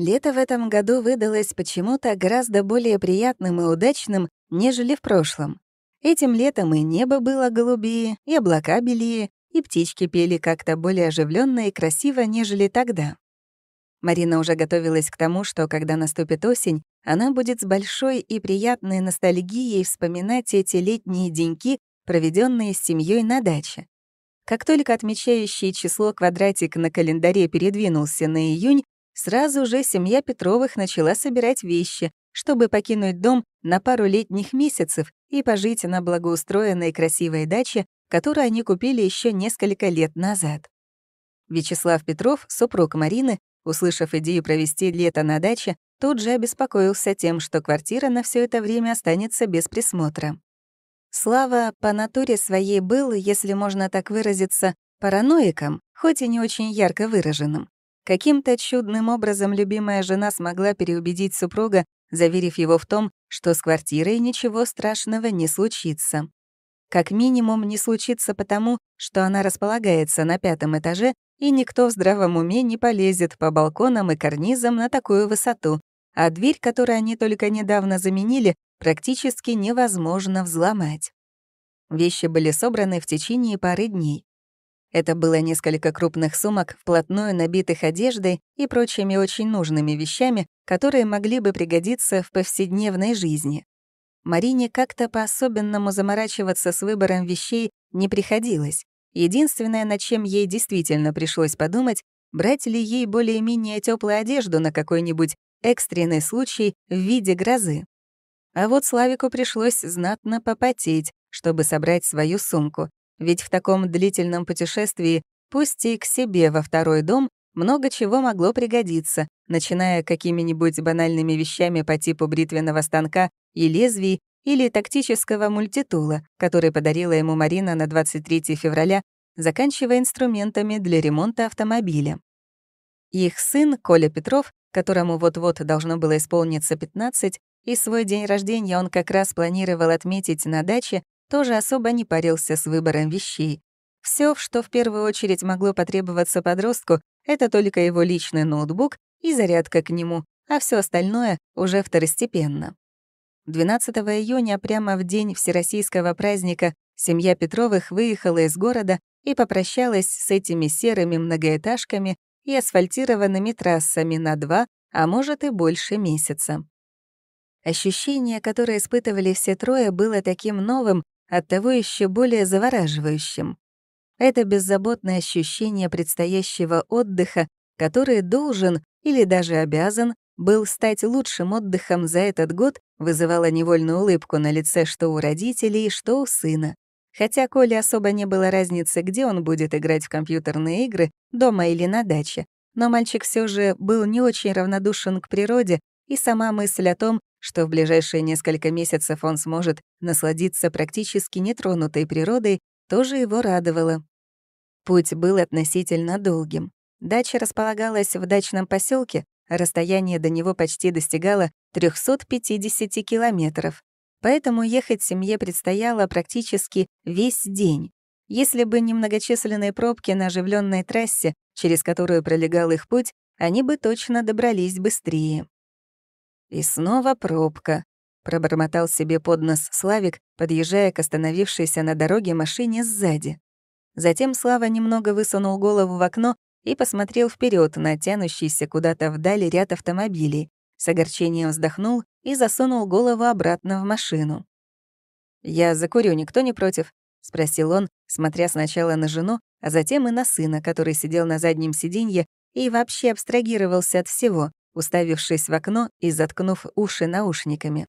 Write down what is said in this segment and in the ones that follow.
Лето в этом году выдалось почему-то гораздо более приятным и удачным, нежели в прошлом. Этим летом и небо было голубее, и облака белее, и птички пели как-то более оживленно и красиво, нежели тогда. Марина уже готовилась к тому, что, когда наступит осень, она будет с большой и приятной ностальгией вспоминать эти летние деньки, проведенные с семьей на даче. Как только отмечающее число квадратик на календаре передвинулся на июнь, Сразу же семья Петровых начала собирать вещи, чтобы покинуть дом на пару летних месяцев и пожить на благоустроенной красивой даче, которую они купили еще несколько лет назад. Вячеслав Петров, супруг Марины, услышав идею провести лето на даче, тут же обеспокоился тем, что квартира на все это время останется без присмотра. Слава по натуре своей был, если можно так выразиться, параноиком, хоть и не очень ярко выраженным. Каким-то чудным образом любимая жена смогла переубедить супруга, заверив его в том, что с квартирой ничего страшного не случится. Как минимум, не случится потому, что она располагается на пятом этаже, и никто в здравом уме не полезет по балконам и карнизам на такую высоту, а дверь, которую они только недавно заменили, практически невозможно взломать. Вещи были собраны в течение пары дней. Это было несколько крупных сумок, вплотную набитых одеждой и прочими очень нужными вещами, которые могли бы пригодиться в повседневной жизни. Марине как-то по-особенному заморачиваться с выбором вещей не приходилось. Единственное, над чем ей действительно пришлось подумать, брать ли ей более-менее теплую одежду на какой-нибудь экстренный случай в виде грозы. А вот Славику пришлось знатно попотеть, чтобы собрать свою сумку, ведь в таком длительном путешествии, пусть и к себе во второй дом, много чего могло пригодиться, начиная какими-нибудь банальными вещами по типу бритвенного станка и лезвий или тактического мультитула, который подарила ему Марина на 23 февраля, заканчивая инструментами для ремонта автомобиля. Их сын, Коля Петров, которому вот-вот должно было исполниться 15, и свой день рождения он как раз планировал отметить на даче, тоже особо не парился с выбором вещей. Все, что в первую очередь могло потребоваться подростку, это только его личный ноутбук и зарядка к нему, а все остальное уже второстепенно. 12 июня, прямо в день всероссийского праздника, семья Петровых выехала из города и попрощалась с этими серыми многоэтажками и асфальтированными трассами на два, а может и больше месяца. Ощущение, которое испытывали все трое, было таким новым, оттого еще более завораживающим. Это беззаботное ощущение предстоящего отдыха, который должен или даже обязан был стать лучшим отдыхом за этот год, вызывало невольную улыбку на лице что у родителей, что у сына. Хотя Коле особо не было разницы, где он будет играть в компьютерные игры, дома или на даче, но мальчик все же был не очень равнодушен к природе, и сама мысль о том, что в ближайшие несколько месяцев он сможет насладиться практически нетронутой природой, тоже его радовало. Путь был относительно долгим. Дача располагалась в дачном поселке, а расстояние до него почти достигало 350 километров. Поэтому ехать семье предстояло практически весь день. Если бы не многочисленные пробки на оживленной трассе, через которую пролегал их путь, они бы точно добрались быстрее. И снова пробка. Пробормотал себе под нос Славик, подъезжая к остановившейся на дороге машине сзади. Затем Слава немного высунул голову в окно и посмотрел вперед на тянущийся куда-то вдали ряд автомобилей, с огорчением вздохнул и засунул голову обратно в машину. «Я закурю, никто не против?» — спросил он, смотря сначала на жену, а затем и на сына, который сидел на заднем сиденье и вообще абстрагировался от всего, уставившись в окно и заткнув уши наушниками.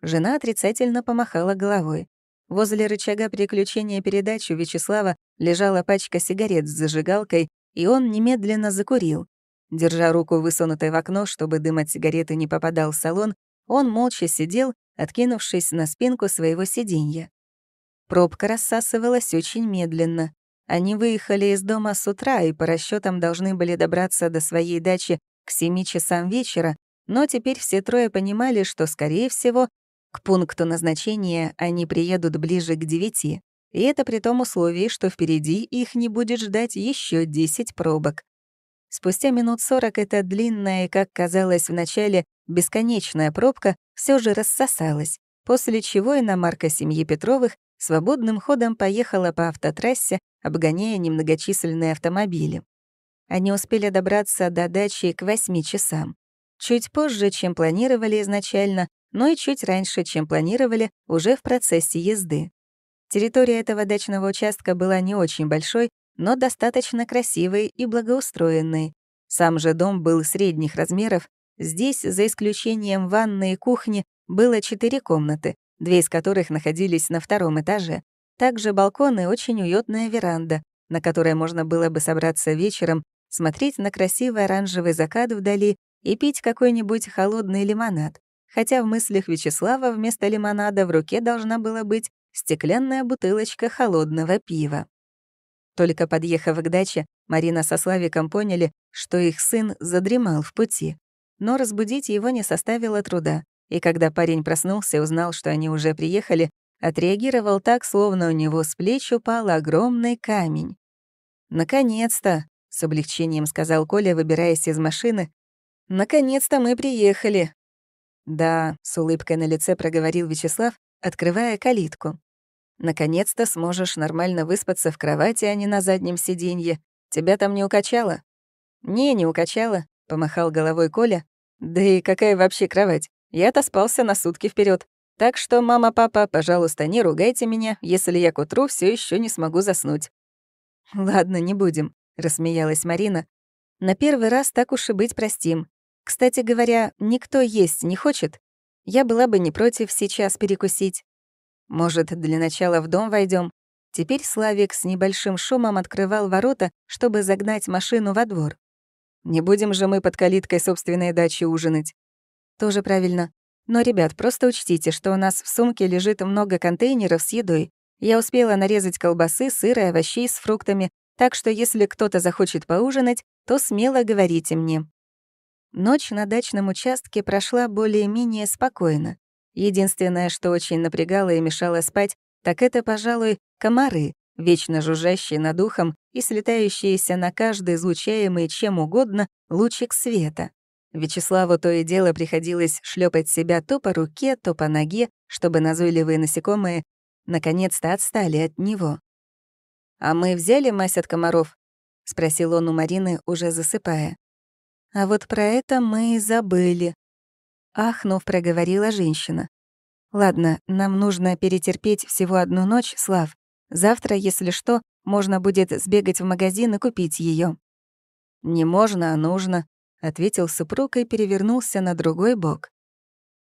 Жена отрицательно помахала головой. Возле рычага переключения передач у Вячеслава лежала пачка сигарет с зажигалкой, и он немедленно закурил. Держа руку высунутой в окно, чтобы дым от сигареты не попадал в салон, он молча сидел, откинувшись на спинку своего сиденья. Пробка рассасывалась очень медленно. Они выехали из дома с утра и по расчетам должны были добраться до своей дачи к 7 часам вечера, но теперь все трое понимали, что, скорее всего, к пункту назначения они приедут ближе к 9, и это при том условии, что впереди их не будет ждать еще 10 пробок. Спустя минут 40 эта длинная, как казалось вначале, бесконечная пробка все же рассосалась, после чего иномарка семьи Петровых свободным ходом поехала по автотрассе, обгоняя немногочисленные автомобили. Они успели добраться до дачи к восьми часам. Чуть позже, чем планировали изначально, но и чуть раньше, чем планировали, уже в процессе езды. Территория этого дачного участка была не очень большой, но достаточно красивой и благоустроенной. Сам же дом был средних размеров. Здесь, за исключением ванной и кухни, было четыре комнаты, две из которых находились на втором этаже. Также балкон и очень уютная веранда, на которой можно было бы собраться вечером смотреть на красивый оранжевый закат вдали и пить какой-нибудь холодный лимонад, хотя в мыслях Вячеслава вместо лимонада в руке должна была быть стеклянная бутылочка холодного пива. Только подъехав к даче, Марина со Славиком поняли, что их сын задремал в пути. Но разбудить его не составило труда, и когда парень проснулся и узнал, что они уже приехали, отреагировал так, словно у него с плеч упал огромный камень. «Наконец-то!» с облегчением сказал Коля, выбираясь из машины. «Наконец-то мы приехали!» «Да», — с улыбкой на лице проговорил Вячеслав, открывая калитку. «Наконец-то сможешь нормально выспаться в кровати, а не на заднем сиденье. Тебя там не укачало?» «Не, не укачало», — помахал головой Коля. «Да и какая вообще кровать? Я-то спался на сутки вперед. Так что, мама, папа, пожалуйста, не ругайте меня, если я к утру все еще не смогу заснуть». «Ладно, не будем», — рассмеялась Марина. «На первый раз так уж и быть простим. Кстати говоря, никто есть не хочет. Я была бы не против сейчас перекусить. Может, для начала в дом войдем? Теперь Славик с небольшим шумом открывал ворота, чтобы загнать машину во двор. Не будем же мы под калиткой собственной дачи ужинать. Тоже правильно. Но, ребят, просто учтите, что у нас в сумке лежит много контейнеров с едой. Я успела нарезать колбасы, сыры, овощи с фруктами, так что если кто-то захочет поужинать, то смело говорите мне. Ночь на дачном участке прошла более-менее спокойно. Единственное, что очень напрягало и мешало спать, так это, пожалуй, комары, вечно жужжащие над ухом и слетающиеся на каждый излучаемый чем угодно лучик света. Вячеславу то и дело приходилось шлепать себя то по руке, то по ноге, чтобы назойливые насекомые наконец-то отстали от него. «А мы взяли мазь от комаров?» — спросил он у Марины, уже засыпая. «А вот про это мы и забыли», — ахнув, проговорила женщина. «Ладно, нам нужно перетерпеть всего одну ночь, Слав. Завтра, если что, можно будет сбегать в магазин и купить ее. «Не можно, а нужно», — ответил супруг и перевернулся на другой бок.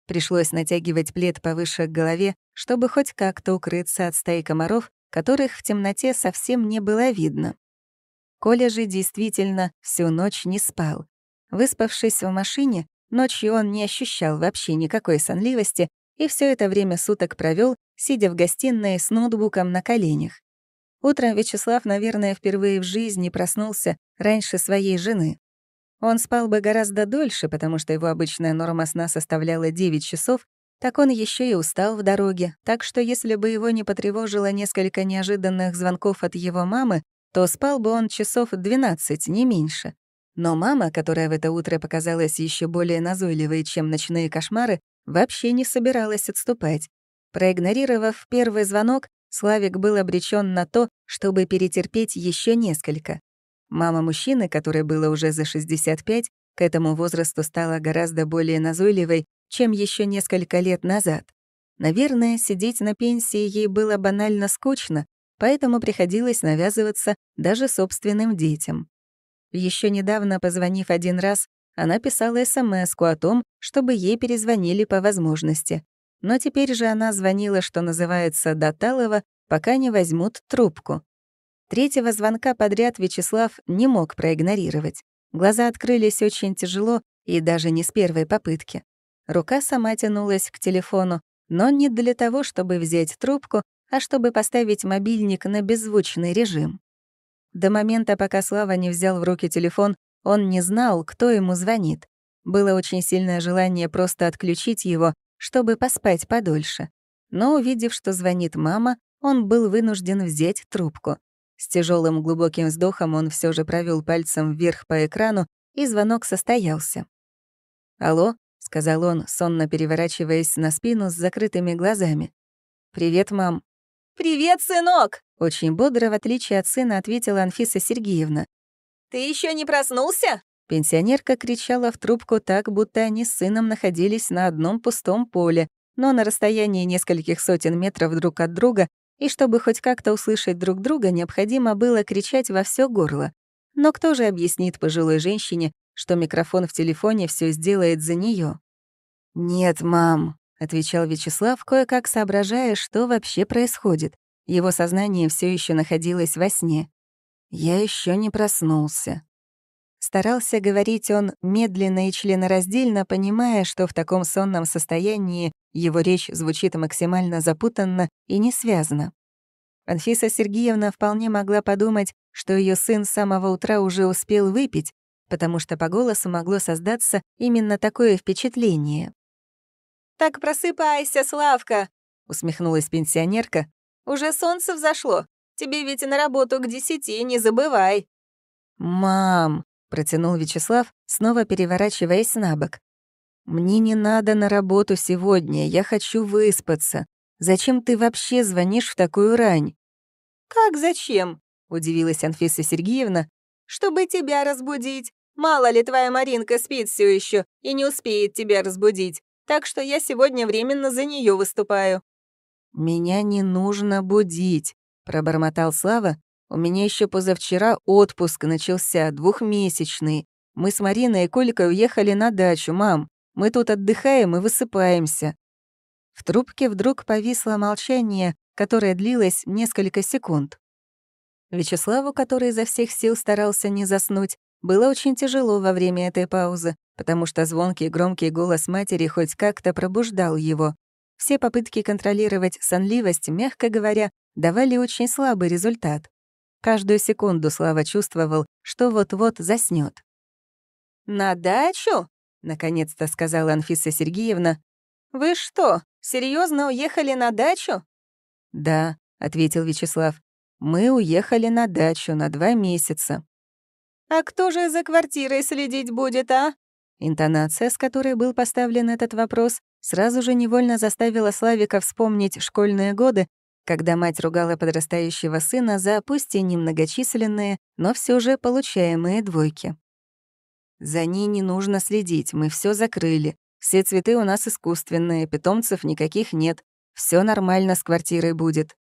Пришлось натягивать плед повыше к голове, чтобы хоть как-то укрыться от стаи комаров, которых в темноте совсем не было видно. Коля же действительно всю ночь не спал. Выспавшись в машине, ночью он не ощущал вообще никакой сонливости и все это время суток провел, сидя в гостиной с ноутбуком на коленях. Утром Вячеслав, наверное, впервые в жизни проснулся раньше своей жены. Он спал бы гораздо дольше, потому что его обычная норма сна составляла 9 часов, так он еще и устал в дороге, так что если бы его не потревожило несколько неожиданных звонков от его мамы, то спал бы он часов 12, не меньше. Но мама, которая в это утро показалась еще более назойливой, чем ночные кошмары, вообще не собиралась отступать. Проигнорировав первый звонок, Славик был обречен на то, чтобы перетерпеть еще несколько. Мама мужчины, которой было уже за 65, к этому возрасту стала гораздо более назойливой чем еще несколько лет назад. Наверное, сидеть на пенсии ей было банально скучно, поэтому приходилось навязываться даже собственным детям. Еще недавно, позвонив один раз, она писала смс о том, чтобы ей перезвонили по возможности. Но теперь же она звонила, что называется, до Талова, пока не возьмут трубку. Третьего звонка подряд Вячеслав не мог проигнорировать. Глаза открылись очень тяжело и даже не с первой попытки. Рука сама тянулась к телефону, но не для того, чтобы взять трубку, а чтобы поставить мобильник на беззвучный режим. До момента, пока Слава не взял в руки телефон, он не знал, кто ему звонит. Было очень сильное желание просто отключить его, чтобы поспать подольше. Но увидев, что звонит мама, он был вынужден взять трубку. С тяжелым глубоким вздохом он все же провел пальцем вверх по экрану, и звонок состоялся. «Алло?» — сказал он, сонно переворачиваясь на спину с закрытыми глазами. «Привет, мам». «Привет, сынок!» — очень бодро, в отличие от сына, ответила Анфиса Сергеевна. «Ты еще не проснулся?» Пенсионерка кричала в трубку так, будто они с сыном находились на одном пустом поле, но на расстоянии нескольких сотен метров друг от друга, и чтобы хоть как-то услышать друг друга, необходимо было кричать во все горло. Но кто же объяснит пожилой женщине, что микрофон в телефоне все сделает за нее. «Нет, мам», — отвечал Вячеслав, кое-как соображая, что вообще происходит. Его сознание все еще находилось во сне. «Я еще не проснулся». Старался говорить он медленно и членораздельно, понимая, что в таком сонном состоянии его речь звучит максимально запутанно и несвязно. Анфиса Сергеевна вполне могла подумать, что ее сын с самого утра уже успел выпить, потому что по голосу могло создаться именно такое впечатление. «Так просыпайся, Славка!» — усмехнулась пенсионерка. «Уже солнце взошло. Тебе ведь на работу к десяти, не забывай». «Мам!» — протянул Вячеслав, снова переворачиваясь на бок. «Мне не надо на работу сегодня, я хочу выспаться. Зачем ты вообще звонишь в такую рань?» «Как зачем?» — удивилась Анфиса Сергеевна, чтобы тебя разбудить. Мало ли твоя Маринка спит все еще и не успеет тебя разбудить. Так что я сегодня временно за нее выступаю». «Меня не нужно будить», — пробормотал Слава. «У меня еще позавчера отпуск начался, двухмесячный. Мы с Мариной и Колькой уехали на дачу, мам. Мы тут отдыхаем и высыпаемся». В трубке вдруг повисло молчание, которое длилось несколько секунд. Вячеславу, который изо всех сил старался не заснуть, было очень тяжело во время этой паузы, потому что звонкий громкий голос матери хоть как-то пробуждал его. Все попытки контролировать сонливость, мягко говоря, давали очень слабый результат. Каждую секунду Слава чувствовал, что вот-вот заснет. «На дачу?» — наконец-то сказала Анфиса Сергеевна. «Вы что, серьезно уехали на дачу?» «Да», — ответил Вячеслав. Мы уехали на дачу на два месяца. «А кто же за квартирой следить будет, а?» Интонация, с которой был поставлен этот вопрос, сразу же невольно заставила Славика вспомнить школьные годы, когда мать ругала подрастающего сына за пусть и немногочисленные, но все же получаемые двойки. «За ней не нужно следить, мы все закрыли. Все цветы у нас искусственные, питомцев никаких нет. Все нормально с квартирой будет»,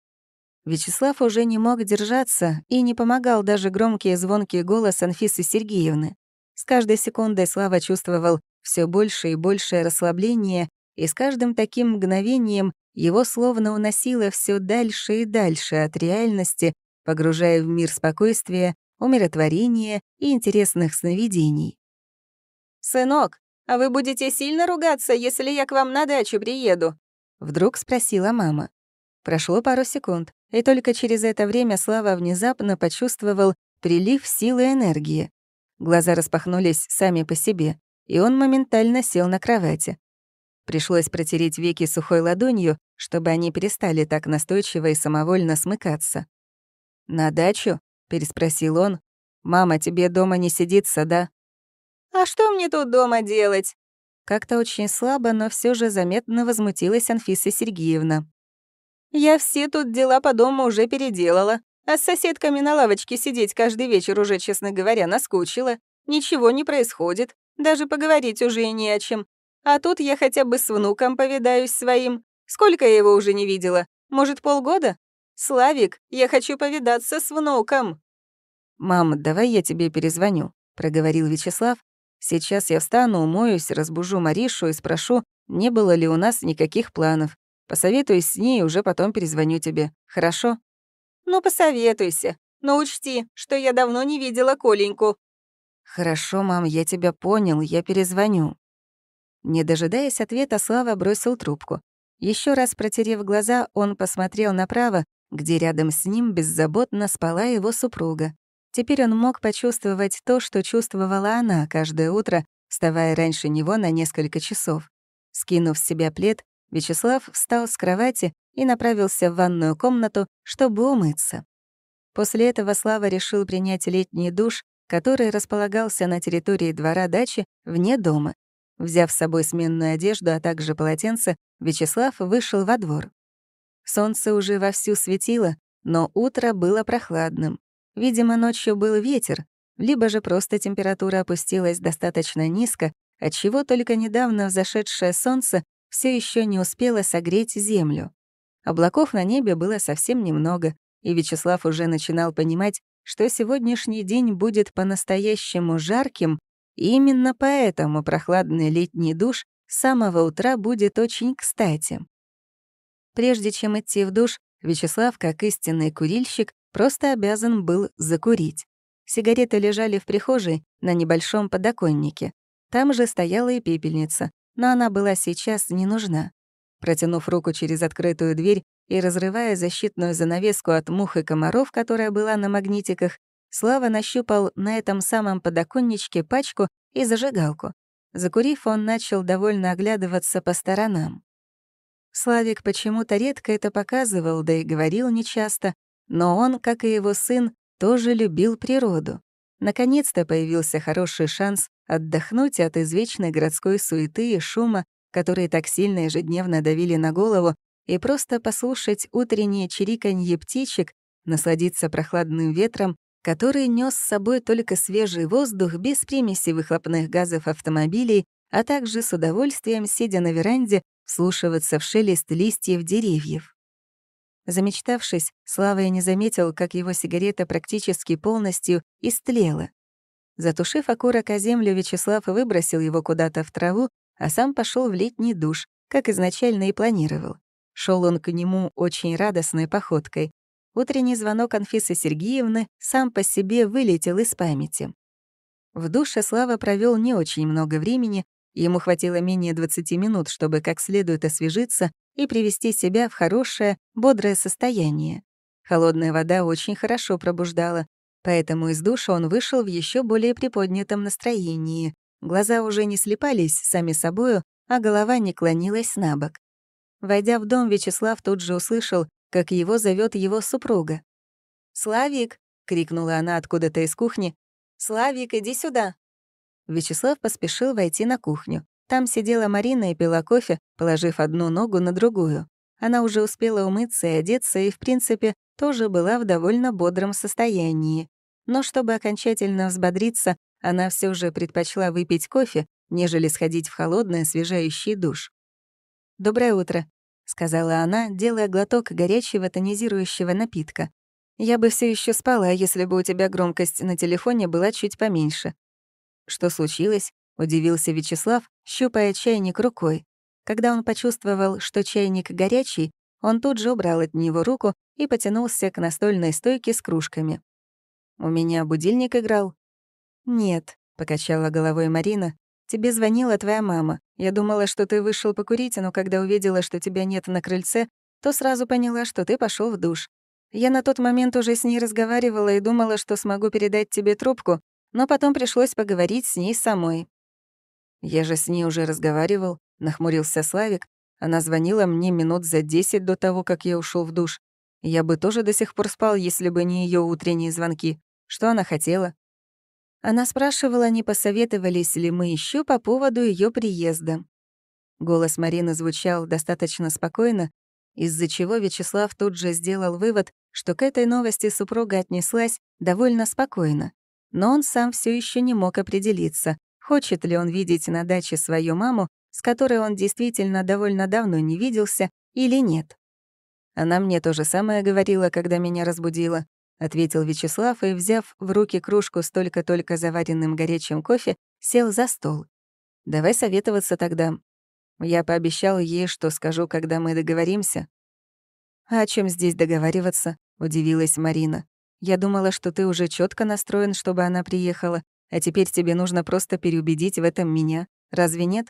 Вячеслав уже не мог держаться и не помогал даже громкий и звонкий голос Анфисы Сергеевны. С каждой секундой Слава чувствовал все больше и большее расслабление, и с каждым таким мгновением его словно уносило все дальше и дальше от реальности, погружая в мир спокойствия, умиротворения и интересных сновидений. «Сынок, а вы будете сильно ругаться, если я к вам на дачу приеду?» — вдруг спросила мама. Прошло пару секунд. И только через это время Слава внезапно почувствовал прилив силы и энергии. Глаза распахнулись сами по себе, и он моментально сел на кровати. Пришлось протереть веки сухой ладонью, чтобы они перестали так настойчиво и самовольно смыкаться. «На дачу?» — переспросил он. «Мама, тебе дома не сидится, да?» «А что мне тут дома делать?» Как-то очень слабо, но все же заметно возмутилась Анфиса Сергеевна. Я все тут дела по дому уже переделала, а с соседками на лавочке сидеть каждый вечер уже, честно говоря, наскучило. Ничего не происходит, даже поговорить уже и не о чем. А тут я хотя бы с внуком повидаюсь своим. Сколько я его уже не видела? Может, полгода? Славик, я хочу повидаться с внуком. «Мам, давай я тебе перезвоню», — проговорил Вячеслав. «Сейчас я встану, умоюсь, разбужу Маришу и спрошу, не было ли у нас никаких планов. Посоветуюсь с ней и уже потом перезвоню тебе. Хорошо? Ну, посоветуйся. Но учти, что я давно не видела Коленьку. Хорошо, мам, я тебя понял, я перезвоню. Не дожидаясь ответа, Слава бросил трубку. Еще раз протерев глаза, он посмотрел направо, где рядом с ним беззаботно спала его супруга. Теперь он мог почувствовать то, что чувствовала она каждое утро, вставая раньше него на несколько часов. Скинув с себя плед, Вячеслав встал с кровати и направился в ванную комнату, чтобы умыться. После этого Слава решил принять летний душ, который располагался на территории двора дачи вне дома. Взяв с собой сменную одежду, а также полотенце, Вячеслав вышел во двор. Солнце уже вовсю светило, но утро было прохладным. Видимо, ночью был ветер, либо же просто температура опустилась достаточно низко, отчего только недавно взошедшее солнце все еще не успела согреть землю. Облаков на небе было совсем немного, и Вячеслав уже начинал понимать, что сегодняшний день будет по-настоящему жарким, и именно поэтому прохладный летний душ с самого утра будет очень кстати. Прежде чем идти в душ, Вячеслав, как истинный курильщик, просто обязан был закурить. Сигареты лежали в прихожей на небольшом подоконнике. Там же стояла и пепельница, но она была сейчас не нужна. Протянув руку через открытую дверь и разрывая защитную занавеску от мух и комаров, которая была на магнитиках, Слава нащупал на этом самом подоконничке пачку и зажигалку. Закурив, он начал довольно оглядываться по сторонам. Славик почему-то редко это показывал, да и говорил нечасто, но он, как и его сын, тоже любил природу. Наконец-то появился хороший шанс отдохнуть от извечной городской суеты и шума, которые так сильно ежедневно давили на голову, и просто послушать утреннее чириканье птичек, насладиться прохладным ветром, который нес с собой только свежий воздух без примеси выхлопных газов автомобилей, а также с удовольствием, сидя на веранде, вслушиваться в шелест листьев деревьев. Замечтавшись, Слава и не заметил, как его сигарета практически полностью истлела. Затушив окурок о землю, Вячеслав выбросил его куда-то в траву, а сам пошел в летний душ, как изначально и планировал. Шел он к нему очень радостной походкой. Утренний звонок Анфисы Сергеевны сам по себе вылетел из памяти. В душе Слава провел не очень много времени, ему хватило менее 20 минут, чтобы как следует освежиться и привести себя в хорошее, бодрое состояние. Холодная вода очень хорошо пробуждала, Поэтому из душа он вышел в еще более приподнятом настроении. Глаза уже не слепались сами собою, а голова не клонилась на бок. Войдя в дом, Вячеслав тут же услышал, как его зовет его супруга. «Славик!» — крикнула она откуда-то из кухни. «Славик, иди сюда!» Вячеслав поспешил войти на кухню. Там сидела Марина и пила кофе, положив одну ногу на другую. Она уже успела умыться и одеться, и, в принципе, тоже была в довольно бодром состоянии. Но чтобы окончательно взбодриться, она все же предпочла выпить кофе, нежели сходить в холодный освежающий душ. «Доброе утро», — сказала она, делая глоток горячего тонизирующего напитка. «Я бы все еще спала, если бы у тебя громкость на телефоне была чуть поменьше». «Что случилось?» — удивился Вячеслав, щупая чайник рукой. Когда он почувствовал, что чайник горячий, он тут же убрал от него руку и потянулся к настольной стойке с кружками. «У меня будильник играл?» «Нет», — покачала головой Марина. «Тебе звонила твоя мама. Я думала, что ты вышел покурить, но когда увидела, что тебя нет на крыльце, то сразу поняла, что ты пошел в душ. Я на тот момент уже с ней разговаривала и думала, что смогу передать тебе трубку, но потом пришлось поговорить с ней самой». «Я же с ней уже разговаривал», — нахмурился Славик, она звонила мне минут за десять до того, как я ушел в душ. Я бы тоже до сих пор спал, если бы не ее утренние звонки. Что она хотела? Она спрашивала, не посоветовались ли мы еще по поводу ее приезда. Голос Марины звучал достаточно спокойно, из-за чего Вячеслав тут же сделал вывод, что к этой новости супруга отнеслась довольно спокойно. Но он сам все еще не мог определиться, хочет ли он видеть на даче свою маму с которой он действительно довольно давно не виделся, или нет. «Она мне то же самое говорила, когда меня разбудила», — ответил Вячеслав и, взяв в руки кружку с только-только заваренным горячим кофе, сел за стол. «Давай советоваться тогда. Я пообещал ей, что скажу, когда мы договоримся». «А о чем здесь договариваться?» — удивилась Марина. «Я думала, что ты уже четко настроен, чтобы она приехала, а теперь тебе нужно просто переубедить в этом меня. Разве нет?»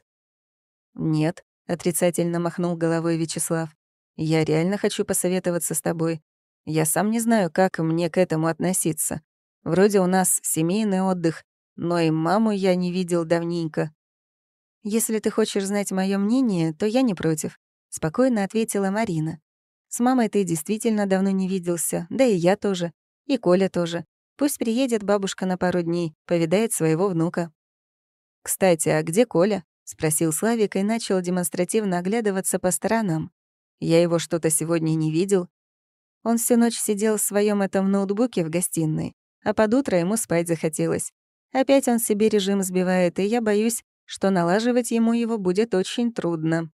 «Нет», — отрицательно махнул головой Вячеслав. «Я реально хочу посоветоваться с тобой. Я сам не знаю, как мне к этому относиться. Вроде у нас семейный отдых, но и маму я не видел давненько». «Если ты хочешь знать мое мнение, то я не против», — спокойно ответила Марина. «С мамой ты действительно давно не виделся, да и я тоже, и Коля тоже. Пусть приедет бабушка на пару дней, повидает своего внука». «Кстати, а где Коля?» — спросил Славик и начал демонстративно оглядываться по сторонам. «Я его что-то сегодня не видел». Он всю ночь сидел в своем этом ноутбуке в гостиной, а под утро ему спать захотелось. Опять он себе режим сбивает, и я боюсь, что налаживать ему его будет очень трудно.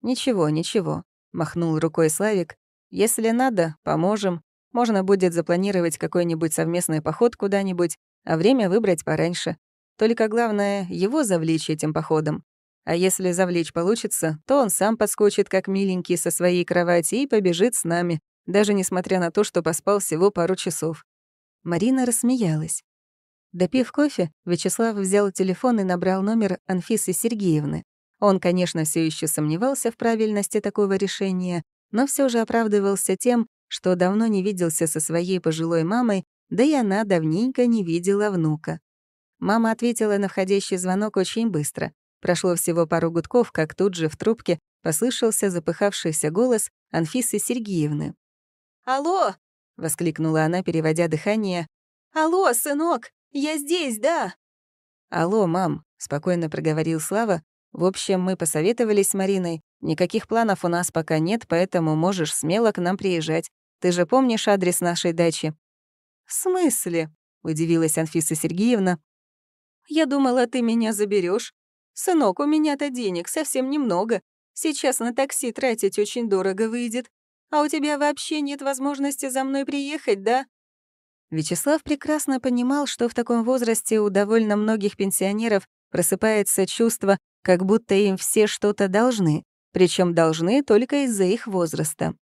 «Ничего, ничего», — махнул рукой Славик. «Если надо, поможем. Можно будет запланировать какой-нибудь совместный поход куда-нибудь, а время выбрать пораньше. Только главное — его завлечь этим походом. А если завлечь получится, то он сам подскочит, как миленький, со своей кровати и побежит с нами, даже несмотря на то, что поспал всего пару часов. Марина рассмеялась. Допив кофе, Вячеслав взял телефон и набрал номер Анфисы Сергеевны. Он, конечно, все еще сомневался в правильности такого решения, но все же оправдывался тем, что давно не виделся со своей пожилой мамой, да и она давненько не видела внука. Мама ответила на входящий звонок очень быстро. Прошло всего пару гудков, как тут же в трубке послышался запыхавшийся голос Анфисы Сергеевны. «Алло!» — воскликнула она, переводя дыхание. «Алло, сынок! Я здесь, да!» «Алло, мам!» — спокойно проговорил Слава. «В общем, мы посоветовались с Мариной. Никаких планов у нас пока нет, поэтому можешь смело к нам приезжать. Ты же помнишь адрес нашей дачи?» «В смысле?» — удивилась Анфиса Сергеевна, я думала, ты меня заберешь. Сынок, у меня-то денег совсем немного. Сейчас на такси тратить очень дорого выйдет. А у тебя вообще нет возможности за мной приехать, да?» Вячеслав прекрасно понимал, что в таком возрасте у довольно многих пенсионеров просыпается чувство, как будто им все что-то должны, причем должны только из-за их возраста.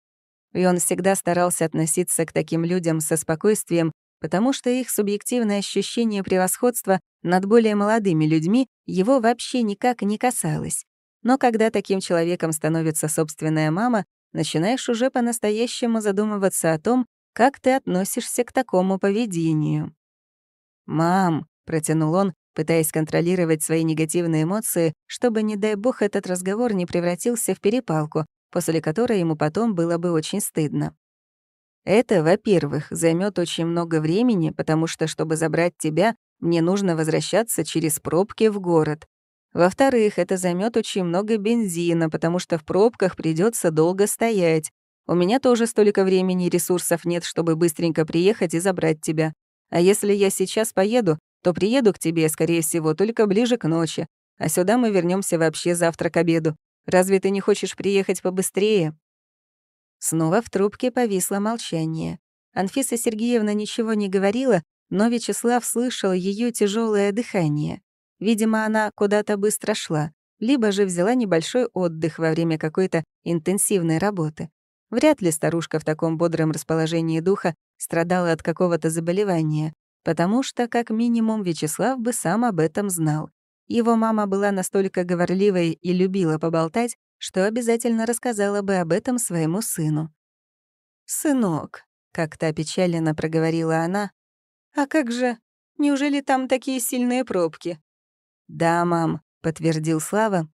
И он всегда старался относиться к таким людям со спокойствием потому что их субъективное ощущение превосходства над более молодыми людьми его вообще никак не касалось. Но когда таким человеком становится собственная мама, начинаешь уже по-настоящему задумываться о том, как ты относишься к такому поведению. «Мам», — протянул он, пытаясь контролировать свои негативные эмоции, чтобы, не дай бог, этот разговор не превратился в перепалку, после которой ему потом было бы очень стыдно. Это, во-первых, займет очень много времени, потому что, чтобы забрать тебя, мне нужно возвращаться через пробки в город. Во-вторых, это займет очень много бензина, потому что в пробках придется долго стоять. У меня тоже столько времени и ресурсов нет, чтобы быстренько приехать и забрать тебя. А если я сейчас поеду, то приеду к тебе, скорее всего, только ближе к ночи. А сюда мы вернемся вообще завтра к обеду. Разве ты не хочешь приехать побыстрее?» Снова в трубке повисло молчание. Анфиса Сергеевна ничего не говорила, но Вячеслав слышал ее тяжелое дыхание. Видимо, она куда-то быстро шла, либо же взяла небольшой отдых во время какой-то интенсивной работы. Вряд ли старушка в таком бодром расположении духа страдала от какого-то заболевания, потому что, как минимум, Вячеслав бы сам об этом знал. Его мама была настолько говорливой и любила поболтать, что обязательно рассказала бы об этом своему сыну. «Сынок», — как-то опечаленно проговорила она, — «а как же? Неужели там такие сильные пробки?» «Да, мам», — подтвердил Слава.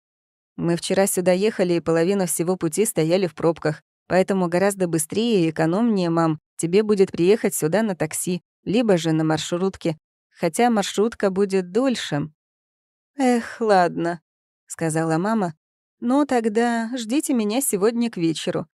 «Мы вчера сюда ехали, и половину всего пути стояли в пробках, поэтому гораздо быстрее и экономнее, мам, тебе будет приехать сюда на такси, либо же на маршрутке, хотя маршрутка будет дольше». «Эх, ладно», — сказала мама. «Ну тогда ждите меня сегодня к вечеру.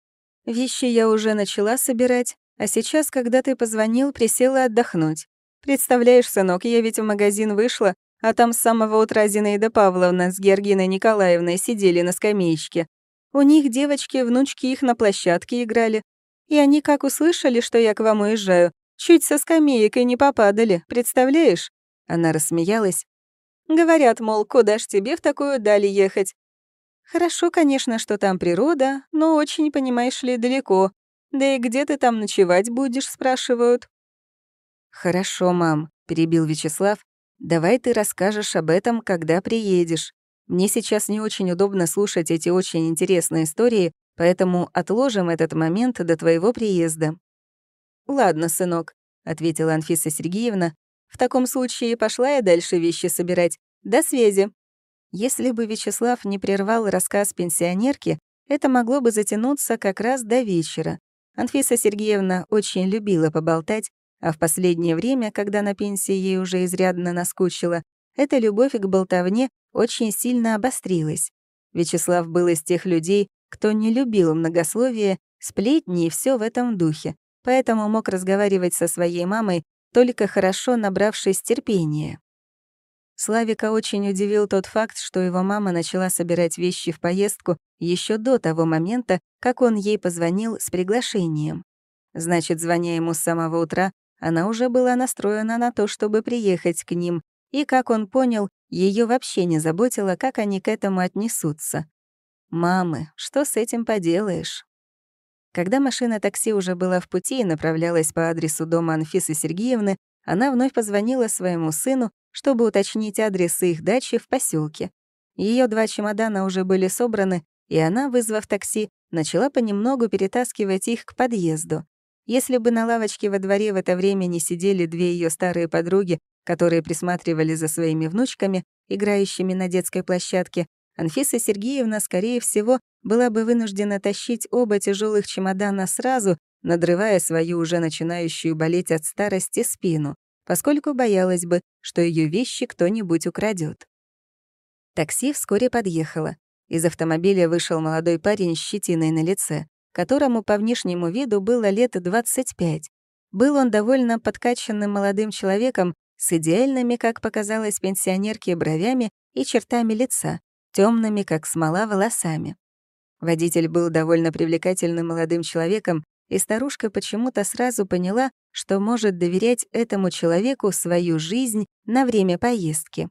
Вещи я уже начала собирать, а сейчас, когда ты позвонил, присела отдохнуть. Представляешь, сынок, я ведь в магазин вышла, а там с самого утра Зинаида Павловна с Георгиной Николаевной сидели на скамеечке. У них девочки, внучки их на площадке играли. И они как услышали, что я к вам уезжаю, чуть со скамеек и не попадали, представляешь?» Она рассмеялась, Говорят, мол, куда ж тебе в такую дали ехать? Хорошо, конечно, что там природа, но очень, понимаешь ли, далеко. Да и где ты там ночевать будешь, спрашивают. Хорошо, мам, перебил Вячеслав. Давай ты расскажешь об этом, когда приедешь. Мне сейчас не очень удобно слушать эти очень интересные истории, поэтому отложим этот момент до твоего приезда». «Ладно, сынок», — ответила Анфиса Сергеевна, в таком случае пошла я дальше вещи собирать. До связи. Если бы Вячеслав не прервал рассказ пенсионерки, это могло бы затянуться как раз до вечера. Анфиса Сергеевна очень любила поболтать, а в последнее время, когда на пенсии ей уже изрядно наскучило, эта любовь к болтовне очень сильно обострилась. Вячеслав был из тех людей, кто не любил многословие, сплетни и все в этом духе, поэтому мог разговаривать со своей мамой только хорошо набравшись терпения. Славика очень удивил тот факт, что его мама начала собирать вещи в поездку еще до того момента, как он ей позвонил с приглашением. Значит, звоня ему с самого утра, она уже была настроена на то, чтобы приехать к ним, и, как он понял, ее вообще не заботило, как они к этому отнесутся. «Мамы, что с этим поделаешь?» Когда машина такси уже была в пути и направлялась по адресу дома Анфисы Сергеевны, она вновь позвонила своему сыну, чтобы уточнить адрес их дачи в поселке. Ее два чемодана уже были собраны, и она, вызвав такси, начала понемногу перетаскивать их к подъезду. Если бы на лавочке во дворе в это время не сидели две ее старые подруги, которые присматривали за своими внучками, играющими на детской площадке, Анфиса Сергеевна, скорее всего, была бы вынуждена тащить оба тяжелых чемодана сразу, надрывая свою уже начинающую болеть от старости спину, поскольку боялась бы, что ее вещи кто-нибудь украдет. Такси вскоре подъехало. Из автомобиля вышел молодой парень с щетиной на лице, которому по внешнему виду было лет 25. Был он довольно подкачанным молодым человеком с идеальными, как показалось пенсионерке, бровями и чертами лица, темными, как смола, волосами. Водитель был довольно привлекательным молодым человеком, и старушка почему-то сразу поняла, что может доверять этому человеку свою жизнь на время поездки.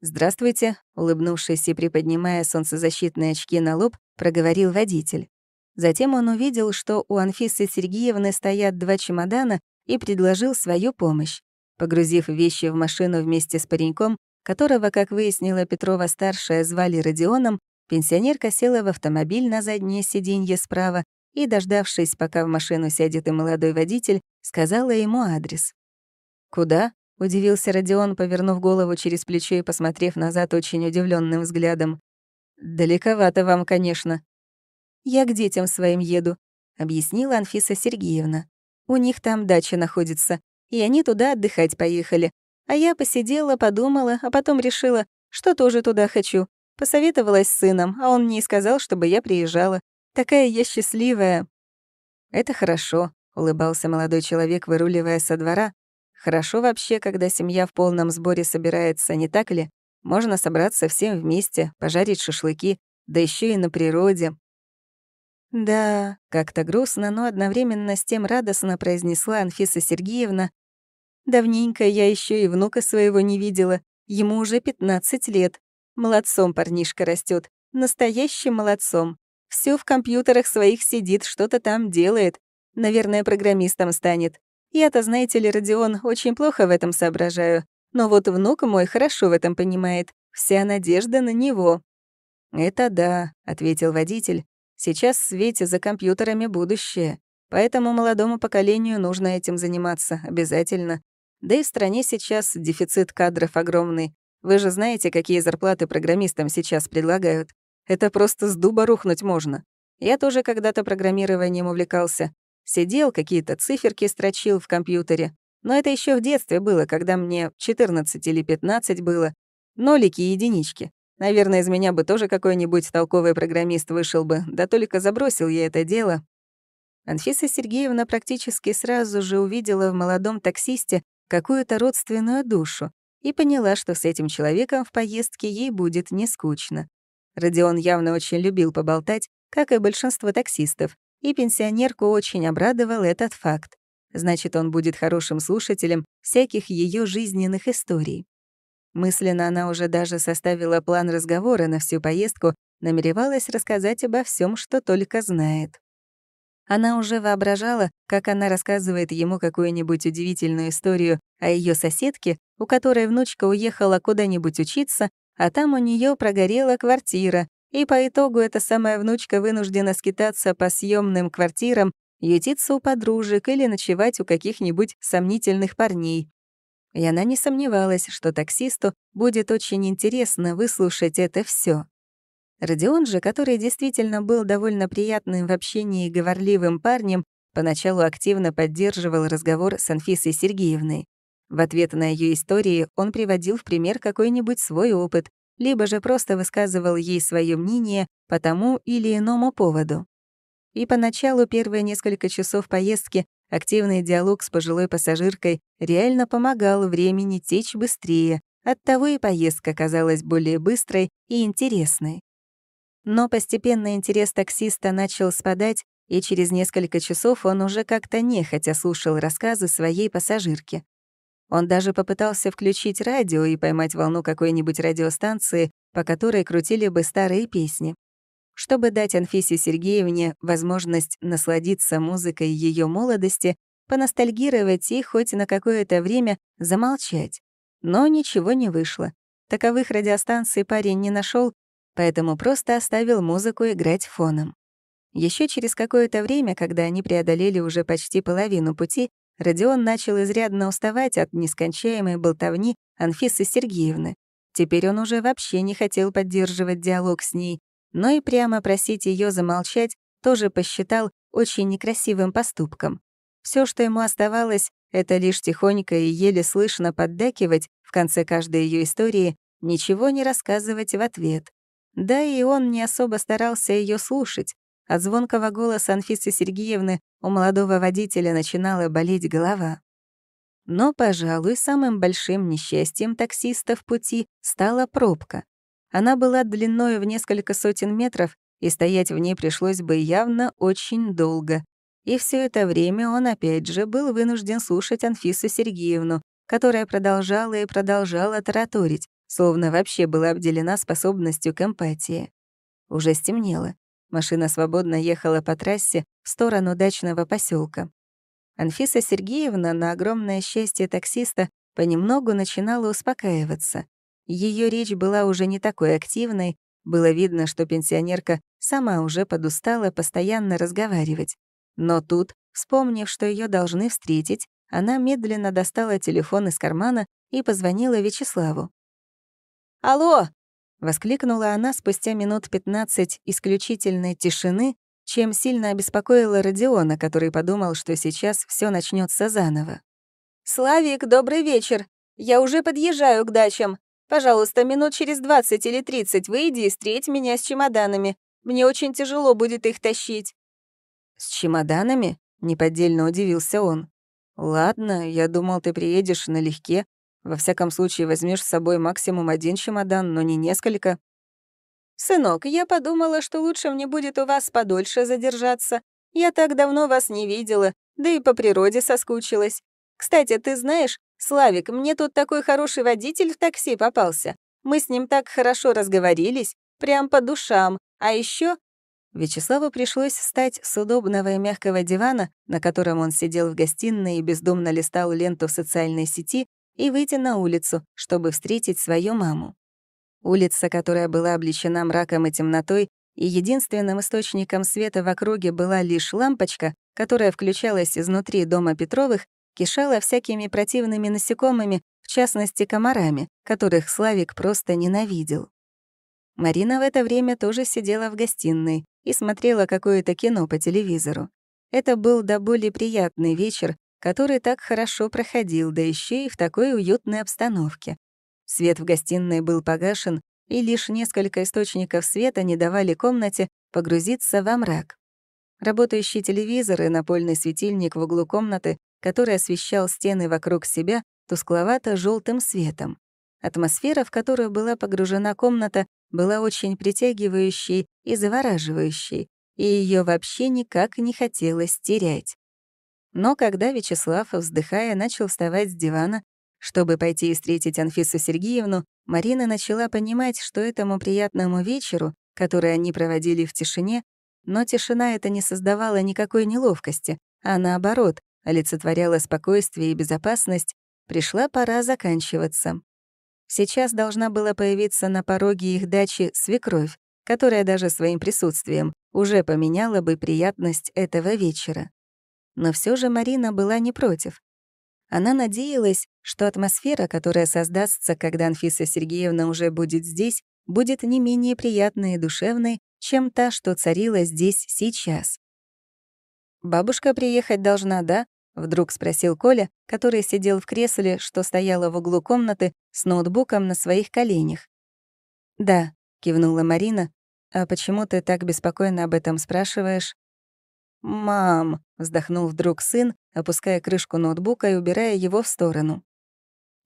«Здравствуйте», — улыбнувшись и приподнимая солнцезащитные очки на лоб, проговорил водитель. Затем он увидел, что у Анфисы Сергеевны стоят два чемодана и предложил свою помощь. Погрузив вещи в машину вместе с пареньком, которого, как выяснила Петрова-старшая, звали Родионом, Пенсионерка села в автомобиль на заднее сиденье справа и, дождавшись, пока в машину сядет и молодой водитель, сказала ему адрес. «Куда?» — удивился Родион, повернув голову через плечо и посмотрев назад очень удивленным взглядом. «Далековато вам, конечно». «Я к детям своим еду», — объяснила Анфиса Сергеевна. «У них там дача находится, и они туда отдыхать поехали. А я посидела, подумала, а потом решила, что тоже туда хочу. Посоветовалась с сыном, а он мне и сказал, чтобы я приезжала. Такая я счастливая». «Это хорошо», — улыбался молодой человек, выруливая со двора. «Хорошо вообще, когда семья в полном сборе собирается, не так ли? Можно собраться всем вместе, пожарить шашлыки, да еще и на природе». «Да», — как-то грустно, но одновременно с тем радостно произнесла Анфиса Сергеевна. «Давненько я еще и внука своего не видела. Ему уже 15 лет. Молодцом парнишка растет, настоящим молодцом. Все в компьютерах своих сидит, что-то там делает. Наверное, программистом станет. Я-то, знаете ли, Родион, очень плохо в этом соображаю. Но вот внук мой хорошо в этом понимает. Вся надежда на него». «Это да», — ответил водитель. «Сейчас в свете за компьютерами будущее. Поэтому молодому поколению нужно этим заниматься, обязательно. Да и в стране сейчас дефицит кадров огромный. Вы же знаете, какие зарплаты программистам сейчас предлагают. Это просто с дуба рухнуть можно. Я тоже когда-то программированием увлекался. Сидел, какие-то циферки строчил в компьютере. Но это еще в детстве было, когда мне 14 или 15 было. Нолики и единички. Наверное, из меня бы тоже какой-нибудь толковый программист вышел бы, да только забросил я это дело. Анфиса Сергеевна практически сразу же увидела в молодом таксисте какую-то родственную душу, и поняла, что с этим человеком в поездке ей будет не скучно. Родион явно очень любил поболтать, как и большинство таксистов, и пенсионерку очень обрадовал этот факт. Значит, он будет хорошим слушателем всяких ее жизненных историй. Мысленно она уже даже составила план разговора на всю поездку, намеревалась рассказать обо всем, что только знает. Она уже воображала, как она рассказывает ему какую-нибудь удивительную историю о ее соседке, у которой внучка уехала куда-нибудь учиться, а там у нее прогорела квартира, и по итогу эта самая внучка вынуждена скитаться по съемным квартирам, ютиться у подружек или ночевать у каких-нибудь сомнительных парней. И она не сомневалась, что таксисту будет очень интересно выслушать это все. Родион же, который действительно был довольно приятным в общении и говорливым парнем, поначалу активно поддерживал разговор с Анфисой Сергеевной. В ответ на ее истории он приводил в пример какой-нибудь свой опыт, либо же просто высказывал ей свое мнение по тому или иному поводу. И поначалу первые несколько часов поездки активный диалог с пожилой пассажиркой реально помогал времени течь быстрее, оттого и поездка казалась более быстрой и интересной. Но постепенно интерес таксиста начал спадать, и через несколько часов он уже как-то нехотя слушал рассказы своей пассажирки. Он даже попытался включить радио и поймать волну какой-нибудь радиостанции, по которой крутили бы старые песни. Чтобы дать Анфисе Сергеевне возможность насладиться музыкой ее молодости, поностальгировать и хоть на какое-то время замолчать. Но ничего не вышло. Таковых радиостанций парень не нашел, поэтому просто оставил музыку играть фоном. Еще через какое-то время, когда они преодолели уже почти половину пути, Родион начал изрядно уставать от нескончаемой болтовни Анфисы Сергеевны. Теперь он уже вообще не хотел поддерживать диалог с ней, но и прямо просить ее замолчать тоже посчитал очень некрасивым поступком. Все, что ему оставалось, это лишь тихонько и еле слышно поддакивать в конце каждой ее истории, ничего не рассказывать в ответ. Да и он не особо старался ее слушать, от звонкого голоса Анфисы Сергеевны у молодого водителя начинала болеть голова. Но, пожалуй, самым большим несчастьем таксиста в пути стала пробка. Она была длиной в несколько сотен метров, и стоять в ней пришлось бы явно очень долго. И все это время он, опять же, был вынужден слушать Анфису Сергеевну, которая продолжала и продолжала тараторить, словно вообще была обделена способностью к эмпатии. Уже стемнело. Машина свободно ехала по трассе в сторону дачного поселка. Анфиса Сергеевна, на огромное счастье таксиста, понемногу начинала успокаиваться. Ее речь была уже не такой активной, было видно, что пенсионерка сама уже подустала постоянно разговаривать. Но тут, вспомнив, что ее должны встретить, она медленно достала телефон из кармана и позвонила Вячеславу. «Алло, — воскликнула она спустя минут 15 исключительной тишины, чем сильно обеспокоила Родиона, который подумал, что сейчас все начнется заново. «Славик, добрый вечер. Я уже подъезжаю к дачам. Пожалуйста, минут через 20 или 30 выйди и встреть меня с чемоданами. Мне очень тяжело будет их тащить». «С чемоданами?» — неподдельно удивился он. «Ладно, я думал, ты приедешь налегке, во всяком случае, возьмешь с собой максимум один чемодан, но не несколько. «Сынок, я подумала, что лучше мне будет у вас подольше задержаться. Я так давно вас не видела, да и по природе соскучилась. Кстати, ты знаешь, Славик, мне тут такой хороший водитель в такси попался. Мы с ним так хорошо разговорились, прям по душам. А еще Вячеславу пришлось встать с удобного и мягкого дивана, на котором он сидел в гостиной и бездумно листал ленту в социальной сети, и выйти на улицу, чтобы встретить свою маму. Улица, которая была обличена мраком и темнотой, и единственным источником света в округе была лишь лампочка, которая включалась изнутри дома Петровых, кишала всякими противными насекомыми, в частности, комарами, которых Славик просто ненавидел. Марина в это время тоже сидела в гостиной и смотрела какое-то кино по телевизору. Это был до боли приятный вечер, который так хорошо проходил, да еще и в такой уютной обстановке. Свет в гостиной был погашен, и лишь несколько источников света не давали комнате погрузиться во мрак. Работающий телевизор и напольный светильник в углу комнаты, который освещал стены вокруг себя, тускловато желтым светом. Атмосфера, в которую была погружена комната, была очень притягивающей и завораживающей, и ее вообще никак не хотелось терять. Но когда Вячеслав, вздыхая, начал вставать с дивана, чтобы пойти и встретить Анфису Сергеевну, Марина начала понимать, что этому приятному вечеру, который они проводили в тишине, но тишина эта не создавала никакой неловкости, а наоборот, олицетворяла спокойствие и безопасность, пришла пора заканчиваться. Сейчас должна была появиться на пороге их дачи свекровь, которая даже своим присутствием уже поменяла бы приятность этого вечера но все же Марина была не против. Она надеялась, что атмосфера, которая создастся, когда Анфиса Сергеевна уже будет здесь, будет не менее приятной и душевной, чем та, что царила здесь сейчас. «Бабушка приехать должна, да?» — вдруг спросил Коля, который сидел в кресле, что стояло в углу комнаты, с ноутбуком на своих коленях. «Да», — кивнула Марина. «А почему ты так беспокойно об этом спрашиваешь?» «Мам!» — вздохнул вдруг сын, опуская крышку ноутбука и убирая его в сторону.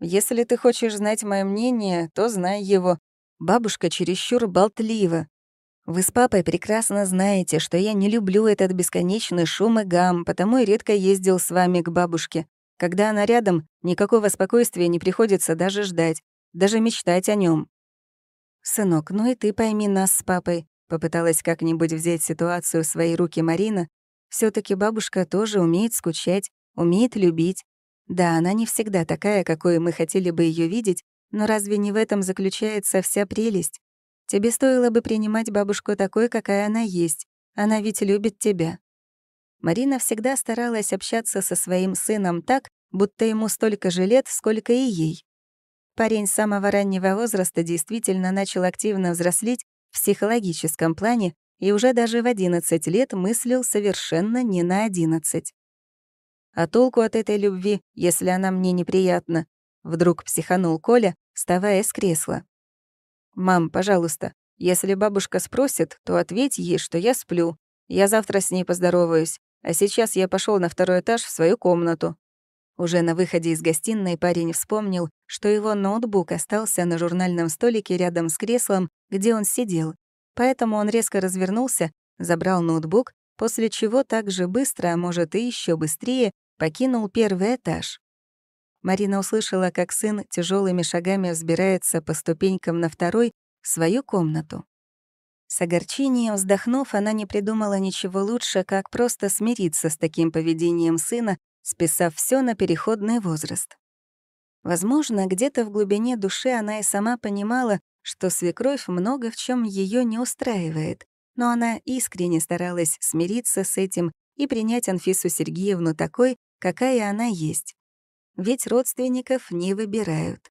«Если ты хочешь знать мое мнение, то знай его. Бабушка чересчур болтлива. Вы с папой прекрасно знаете, что я не люблю этот бесконечный шум и гам, потому и редко ездил с вами к бабушке. Когда она рядом, никакого спокойствия не приходится даже ждать, даже мечтать о нем. «Сынок, ну и ты пойми нас с папой», — попыталась как-нибудь взять ситуацию в свои руки Марина, все таки бабушка тоже умеет скучать, умеет любить. Да, она не всегда такая, какой мы хотели бы ее видеть, но разве не в этом заключается вся прелесть? Тебе стоило бы принимать бабушку такой, какая она есть. Она ведь любит тебя. Марина всегда старалась общаться со своим сыном так, будто ему столько же лет, сколько и ей. Парень с самого раннего возраста действительно начал активно взрослеть в психологическом плане, и уже даже в 11 лет мыслил совершенно не на 11. А толку от этой любви, если она мне неприятна? Вдруг психанул Коля, вставая с кресла. «Мам, пожалуйста, если бабушка спросит, то ответь ей, что я сплю. Я завтра с ней поздороваюсь, а сейчас я пошел на второй этаж в свою комнату». Уже на выходе из гостиной парень вспомнил, что его ноутбук остался на журнальном столике рядом с креслом, где он сидел, Поэтому он резко развернулся, забрал ноутбук, после чего так же быстро, а может и еще быстрее, покинул первый этаж. Марина услышала, как сын тяжелыми шагами взбирается по ступенькам на второй в свою комнату. С огорчением вздохнув, она не придумала ничего лучше, как просто смириться с таким поведением сына, списав все на переходный возраст. Возможно, где-то в глубине души она и сама понимала, что свекровь много в чем ее не устраивает, но она искренне старалась смириться с этим и принять Анфису Сергеевну такой, какая она есть. Ведь родственников не выбирают.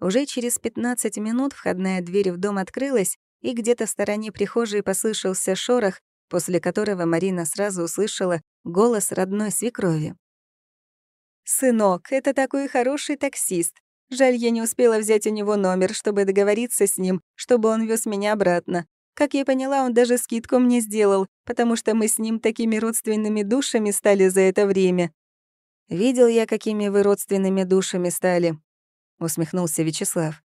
Уже через 15 минут входная дверь в дом открылась, и где-то в стороне прихожей послышался шорох, после которого Марина сразу услышала голос родной свекрови. «Сынок, это такой хороший таксист. Жаль, я не успела взять у него номер, чтобы договориться с ним, чтобы он вез меня обратно. Как я поняла, он даже скидку мне сделал, потому что мы с ним такими родственными душами стали за это время. «Видел я, какими вы родственными душами стали», — усмехнулся Вячеслав.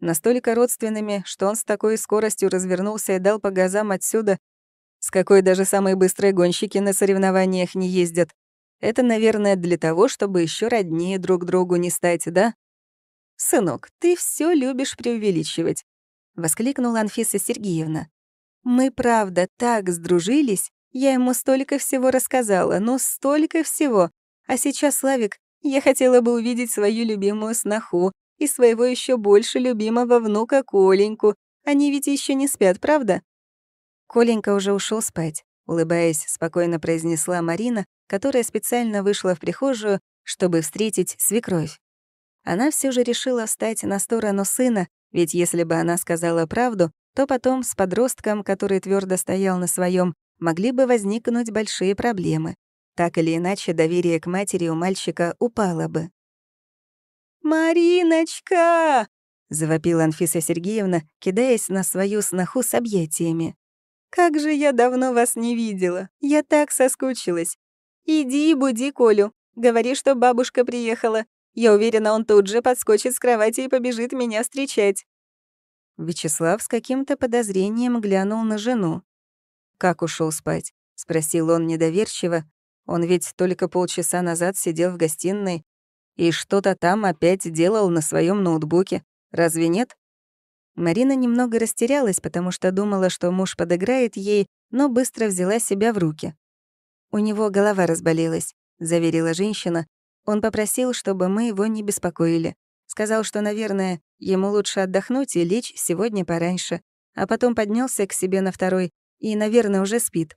Настолько родственными, что он с такой скоростью развернулся и дал по газам отсюда, с какой даже самые быстрые гонщики на соревнованиях не ездят. Это, наверное, для того, чтобы еще роднее друг другу не стать, да? «Сынок, ты все любишь преувеличивать», — воскликнула Анфиса Сергеевна. «Мы, правда, так сдружились. Я ему столько всего рассказала, но ну, столько всего. А сейчас, Славик, я хотела бы увидеть свою любимую сноху и своего еще больше любимого внука Коленьку. Они ведь еще не спят, правда?» Коленька уже ушел спать, улыбаясь, спокойно произнесла Марина, которая специально вышла в прихожую, чтобы встретить свекровь она все же решила встать на сторону сына, ведь если бы она сказала правду, то потом с подростком, который твердо стоял на своем, могли бы возникнуть большие проблемы. Так или иначе, доверие к матери у мальчика упало бы. «Мариночка!» — завопила Анфиса Сергеевна, кидаясь на свою сноху с объятиями. «Как же я давно вас не видела! Я так соскучилась! Иди и буди Колю! Говори, что бабушка приехала! Я уверена, он тут же подскочит с кровати и побежит меня встречать». Вячеслав с каким-то подозрением глянул на жену. «Как ушел спать?» — спросил он недоверчиво. «Он ведь только полчаса назад сидел в гостиной и что-то там опять делал на своем ноутбуке. Разве нет?» Марина немного растерялась, потому что думала, что муж подыграет ей, но быстро взяла себя в руки. «У него голова разболелась», — заверила женщина, он попросил, чтобы мы его не беспокоили. Сказал, что, наверное, ему лучше отдохнуть и лечь сегодня пораньше. А потом поднялся к себе на второй и, наверное, уже спит.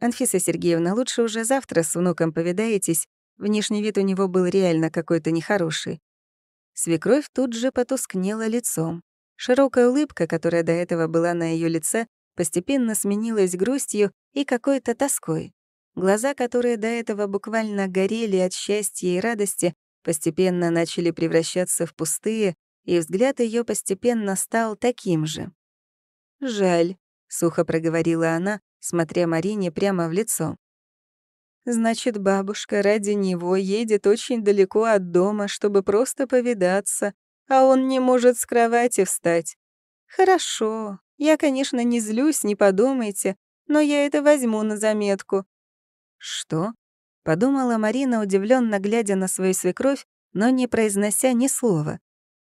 «Анфиса Сергеевна, лучше уже завтра с внуком повидаетесь. Внешний вид у него был реально какой-то нехороший». Свекровь тут же потускнела лицом. Широкая улыбка, которая до этого была на ее лице, постепенно сменилась грустью и какой-то тоской. Глаза, которые до этого буквально горели от счастья и радости, постепенно начали превращаться в пустые, и взгляд ее постепенно стал таким же. «Жаль», — сухо проговорила она, смотря Марине прямо в лицо. «Значит, бабушка ради него едет очень далеко от дома, чтобы просто повидаться, а он не может с кровати встать. Хорошо, я, конечно, не злюсь, не подумайте, но я это возьму на заметку. «Что?» — подумала Марина, удивленно глядя на свою свекровь, но не произнося ни слова.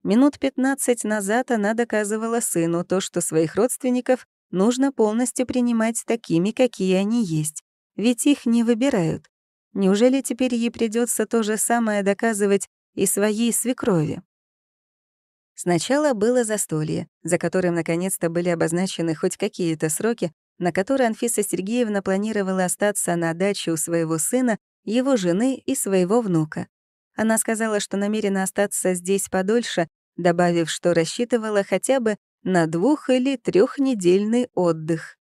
Минут пятнадцать назад она доказывала сыну то, что своих родственников нужно полностью принимать такими, какие они есть, ведь их не выбирают. Неужели теперь ей придется то же самое доказывать и своей свекрови? Сначала было застолье, за которым наконец-то были обозначены хоть какие-то сроки, на которой Анфиса Сергеевна планировала остаться на даче у своего сына, его жены и своего внука. Она сказала, что намерена остаться здесь подольше, добавив, что рассчитывала хотя бы на двух- или трехнедельный отдых.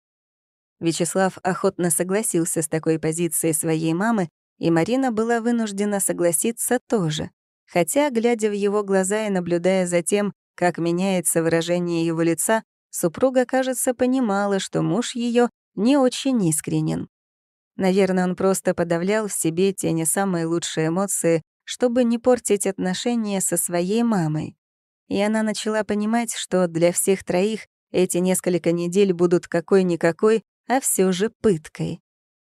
Вячеслав охотно согласился с такой позицией своей мамы, и Марина была вынуждена согласиться тоже. Хотя, глядя в его глаза и наблюдая за тем, как меняется выражение его лица, Супруга, кажется, понимала, что муж ее не очень искренен. Наверное, он просто подавлял в себе те не самые лучшие эмоции, чтобы не портить отношения со своей мамой. И она начала понимать, что для всех троих эти несколько недель будут какой-никакой, а все же пыткой.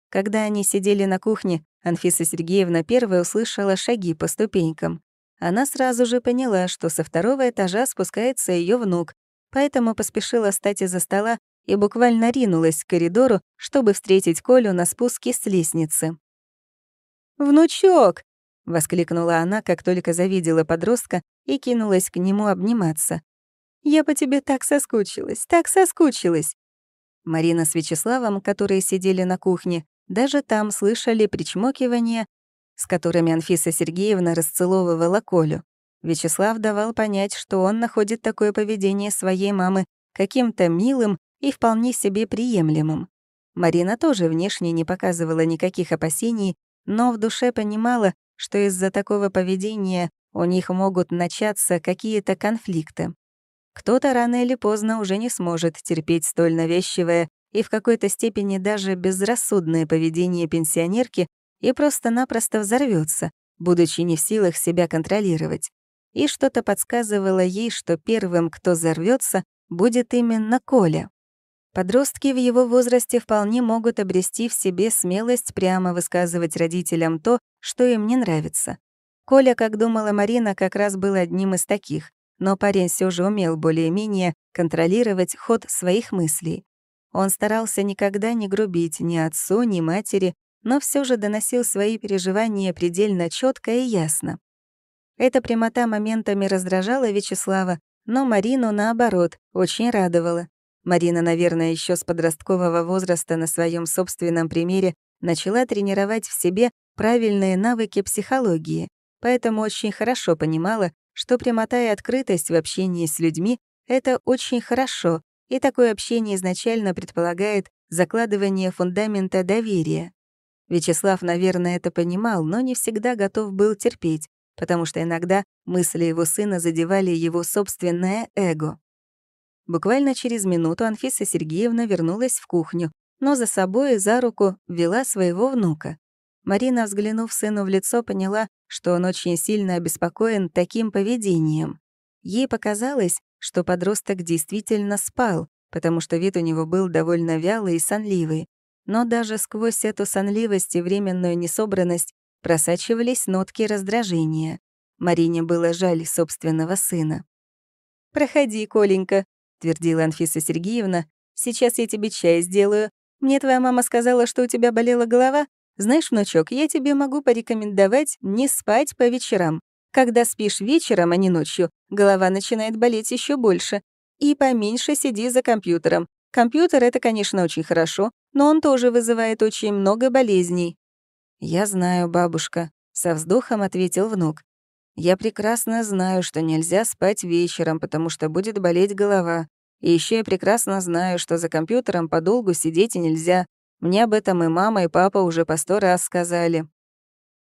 Когда они сидели на кухне, Анфиса Сергеевна первая услышала шаги по ступенькам. Она сразу же поняла, что со второго этажа спускается ее внук, поэтому поспешила встать из-за стола и буквально ринулась к коридору, чтобы встретить Колю на спуске с лестницы. «Внучок!» — воскликнула она, как только завидела подростка, и кинулась к нему обниматься. «Я по тебе так соскучилась, так соскучилась!» Марина с Вячеславом, которые сидели на кухне, даже там слышали причмокивания, с которыми Анфиса Сергеевна расцеловывала Колю. Вячеслав давал понять, что он находит такое поведение своей мамы каким-то милым и вполне себе приемлемым. Марина тоже внешне не показывала никаких опасений, но в душе понимала, что из-за такого поведения у них могут начаться какие-то конфликты. Кто-то рано или поздно уже не сможет терпеть столь навязчивое и в какой-то степени даже безрассудное поведение пенсионерки и просто-напросто взорвется, будучи не в силах себя контролировать и что-то подсказывало ей, что первым, кто взорвётся, будет именно Коля. Подростки в его возрасте вполне могут обрести в себе смелость прямо высказывать родителям то, что им не нравится. Коля, как думала Марина, как раз был одним из таких, но парень все же умел более-менее контролировать ход своих мыслей. Он старался никогда не грубить ни отцу, ни матери, но все же доносил свои переживания предельно четко и ясно. Эта прямота моментами раздражала Вячеслава, но Марину, наоборот, очень радовала. Марина, наверное, еще с подросткового возраста на своем собственном примере начала тренировать в себе правильные навыки психологии, поэтому очень хорошо понимала, что прямота и открытость в общении с людьми — это очень хорошо, и такое общение изначально предполагает закладывание фундамента доверия. Вячеслав, наверное, это понимал, но не всегда готов был терпеть, потому что иногда мысли его сына задевали его собственное эго. Буквально через минуту Анфиса Сергеевна вернулась в кухню, но за собой и за руку вела своего внука. Марина, взглянув сыну в лицо, поняла, что он очень сильно обеспокоен таким поведением. Ей показалось, что подросток действительно спал, потому что вид у него был довольно вялый и сонливый. Но даже сквозь эту сонливость и временную несобранность просачивались нотки раздражения. Марине было жаль собственного сына. «Проходи, Коленька», — твердила Анфиса Сергеевна. «Сейчас я тебе чай сделаю. Мне твоя мама сказала, что у тебя болела голова. Знаешь, внучок, я тебе могу порекомендовать не спать по вечерам. Когда спишь вечером, а не ночью, голова начинает болеть еще больше. И поменьше сиди за компьютером. Компьютер — это, конечно, очень хорошо, но он тоже вызывает очень много болезней. «Я знаю, бабушка», — со вздохом ответил внук. «Я прекрасно знаю, что нельзя спать вечером, потому что будет болеть голова. И еще я прекрасно знаю, что за компьютером подолгу сидеть нельзя. Мне об этом и мама, и папа уже по сто раз сказали».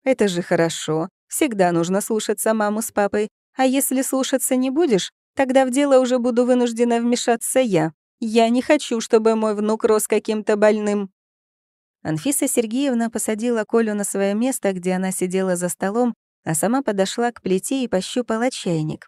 «Это же хорошо. Всегда нужно слушаться маму с папой. А если слушаться не будешь, тогда в дело уже буду вынуждена вмешаться я. Я не хочу, чтобы мой внук рос каким-то больным». Анфиса Сергеевна посадила Колю на свое место, где она сидела за столом, а сама подошла к плите и пощупала чайник.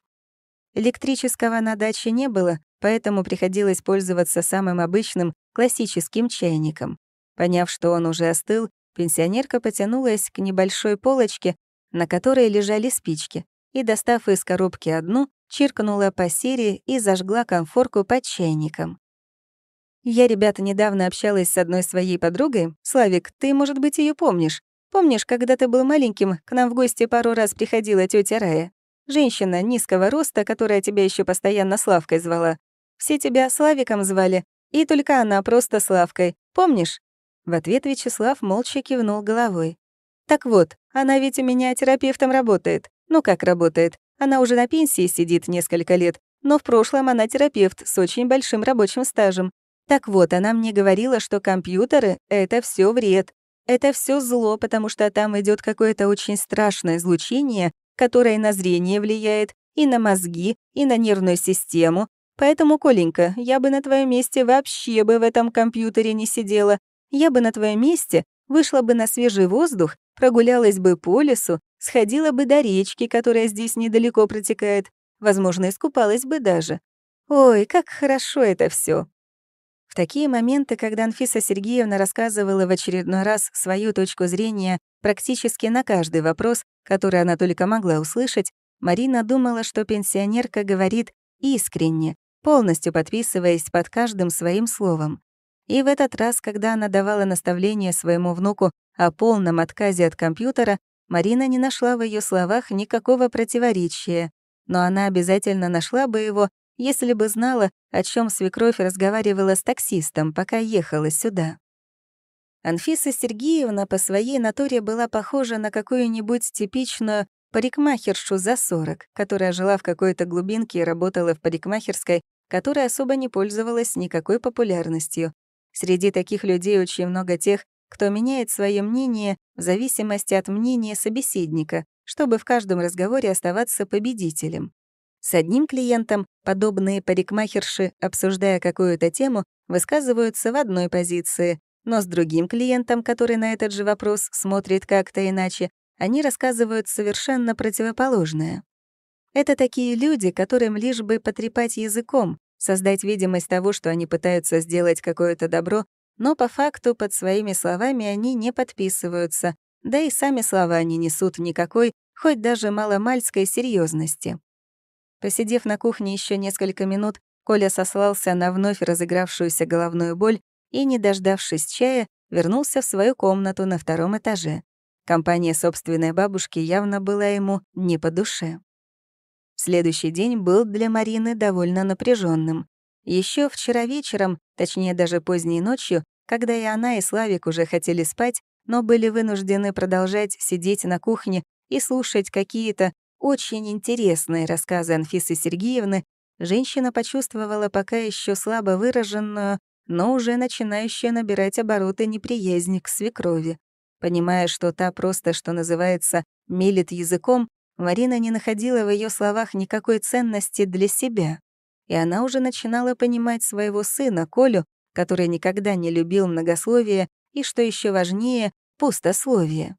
Электрического на даче не было, поэтому приходилось пользоваться самым обычным, классическим чайником. Поняв, что он уже остыл, пенсионерка потянулась к небольшой полочке, на которой лежали спички, и, достав из коробки одну, чиркнула по серии и зажгла конфорку под чайником. Я, ребята, недавно общалась с одной своей подругой. Славик, ты, может быть, ее помнишь. Помнишь, когда ты был маленьким, к нам в гости пару раз приходила тетя Рая? Женщина низкого роста, которая тебя еще постоянно Славкой звала. Все тебя Славиком звали, и только она просто Славкой. Помнишь?» В ответ Вячеслав молча кивнул головой. «Так вот, она ведь у меня терапевтом работает. Ну как работает? Она уже на пенсии сидит несколько лет, но в прошлом она терапевт с очень большим рабочим стажем. Так вот, она мне говорила, что компьютеры — это все вред. Это все зло, потому что там идет какое-то очень страшное излучение, которое на зрение влияет, и на мозги, и на нервную систему. Поэтому, Коленька, я бы на твоем месте вообще бы в этом компьютере не сидела. Я бы на твоем месте вышла бы на свежий воздух, прогулялась бы по лесу, сходила бы до речки, которая здесь недалеко протекает, возможно, искупалась бы даже. Ой, как хорошо это все. В такие моменты, когда Анфиса Сергеевна рассказывала в очередной раз свою точку зрения практически на каждый вопрос, который она только могла услышать, Марина думала, что пенсионерка говорит искренне, полностью подписываясь под каждым своим словом. И в этот раз, когда она давала наставление своему внуку о полном отказе от компьютера, Марина не нашла в ее словах никакого противоречия, но она обязательно нашла бы его, если бы знала, о чем свекровь разговаривала с таксистом, пока ехала сюда. Анфиса Сергеевна по своей натуре была похожа на какую-нибудь типичную парикмахершу за 40, которая жила в какой-то глубинке и работала в парикмахерской, которая особо не пользовалась никакой популярностью. Среди таких людей очень много тех, кто меняет свое мнение в зависимости от мнения собеседника, чтобы в каждом разговоре оставаться победителем. С одним клиентом подобные парикмахерши, обсуждая какую-то тему, высказываются в одной позиции, но с другим клиентом, который на этот же вопрос смотрит как-то иначе, они рассказывают совершенно противоположное. Это такие люди, которым лишь бы потрепать языком, создать видимость того, что они пытаются сделать какое-то добро, но по факту под своими словами они не подписываются, да и сами слова не несут никакой, хоть даже маломальской серьезности. Посидев на кухне еще несколько минут, Коля сослался на вновь разыгравшуюся головную боль и, не дождавшись чая, вернулся в свою комнату на втором этаже. Компания собственной бабушки явно была ему не по душе. Следующий день был для Марины довольно напряженным. Еще вчера вечером, точнее даже поздней ночью, когда и она, и Славик уже хотели спать, но были вынуждены продолжать сидеть на кухне и слушать какие-то очень интересные рассказы Анфисы Сергеевны, женщина почувствовала пока еще слабо выраженную, но уже начинающую набирать обороты неприязнь к свекрови. Понимая, что та просто, что называется, мелит языком, Марина не находила в ее словах никакой ценности для себя. И она уже начинала понимать своего сына, Колю, который никогда не любил многословие и, что еще важнее, пустословие.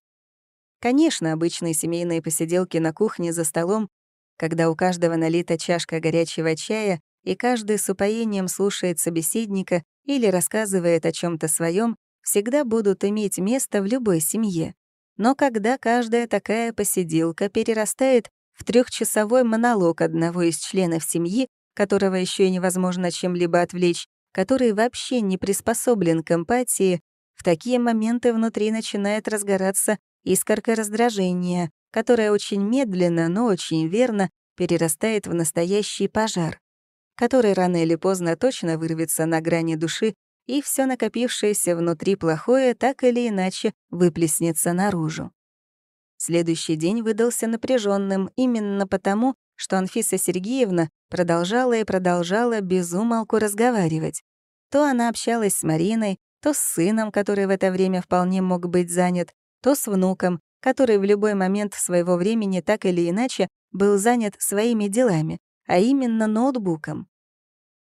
Конечно, обычные семейные посиделки на кухне за столом, когда у каждого налита чашка горячего чая, и каждый с упоением слушает собеседника или рассказывает о чем то своем, всегда будут иметь место в любой семье. Но когда каждая такая посиделка перерастает в трехчасовой монолог одного из членов семьи, которого еще и невозможно чем-либо отвлечь, который вообще не приспособлен к эмпатии, в такие моменты внутри начинает разгораться искорка раздражения, которая очень медленно, но очень верно перерастает в настоящий пожар, который рано или поздно точно вырвется на грани души, и все накопившееся внутри плохое так или иначе выплеснется наружу. Следующий день выдался напряженным именно потому, что Анфиса Сергеевна продолжала и продолжала без умолку разговаривать. То она общалась с Мариной, то с сыном, который в это время вполне мог быть занят, то с внуком, который в любой момент своего времени так или иначе был занят своими делами, а именно ноутбуком.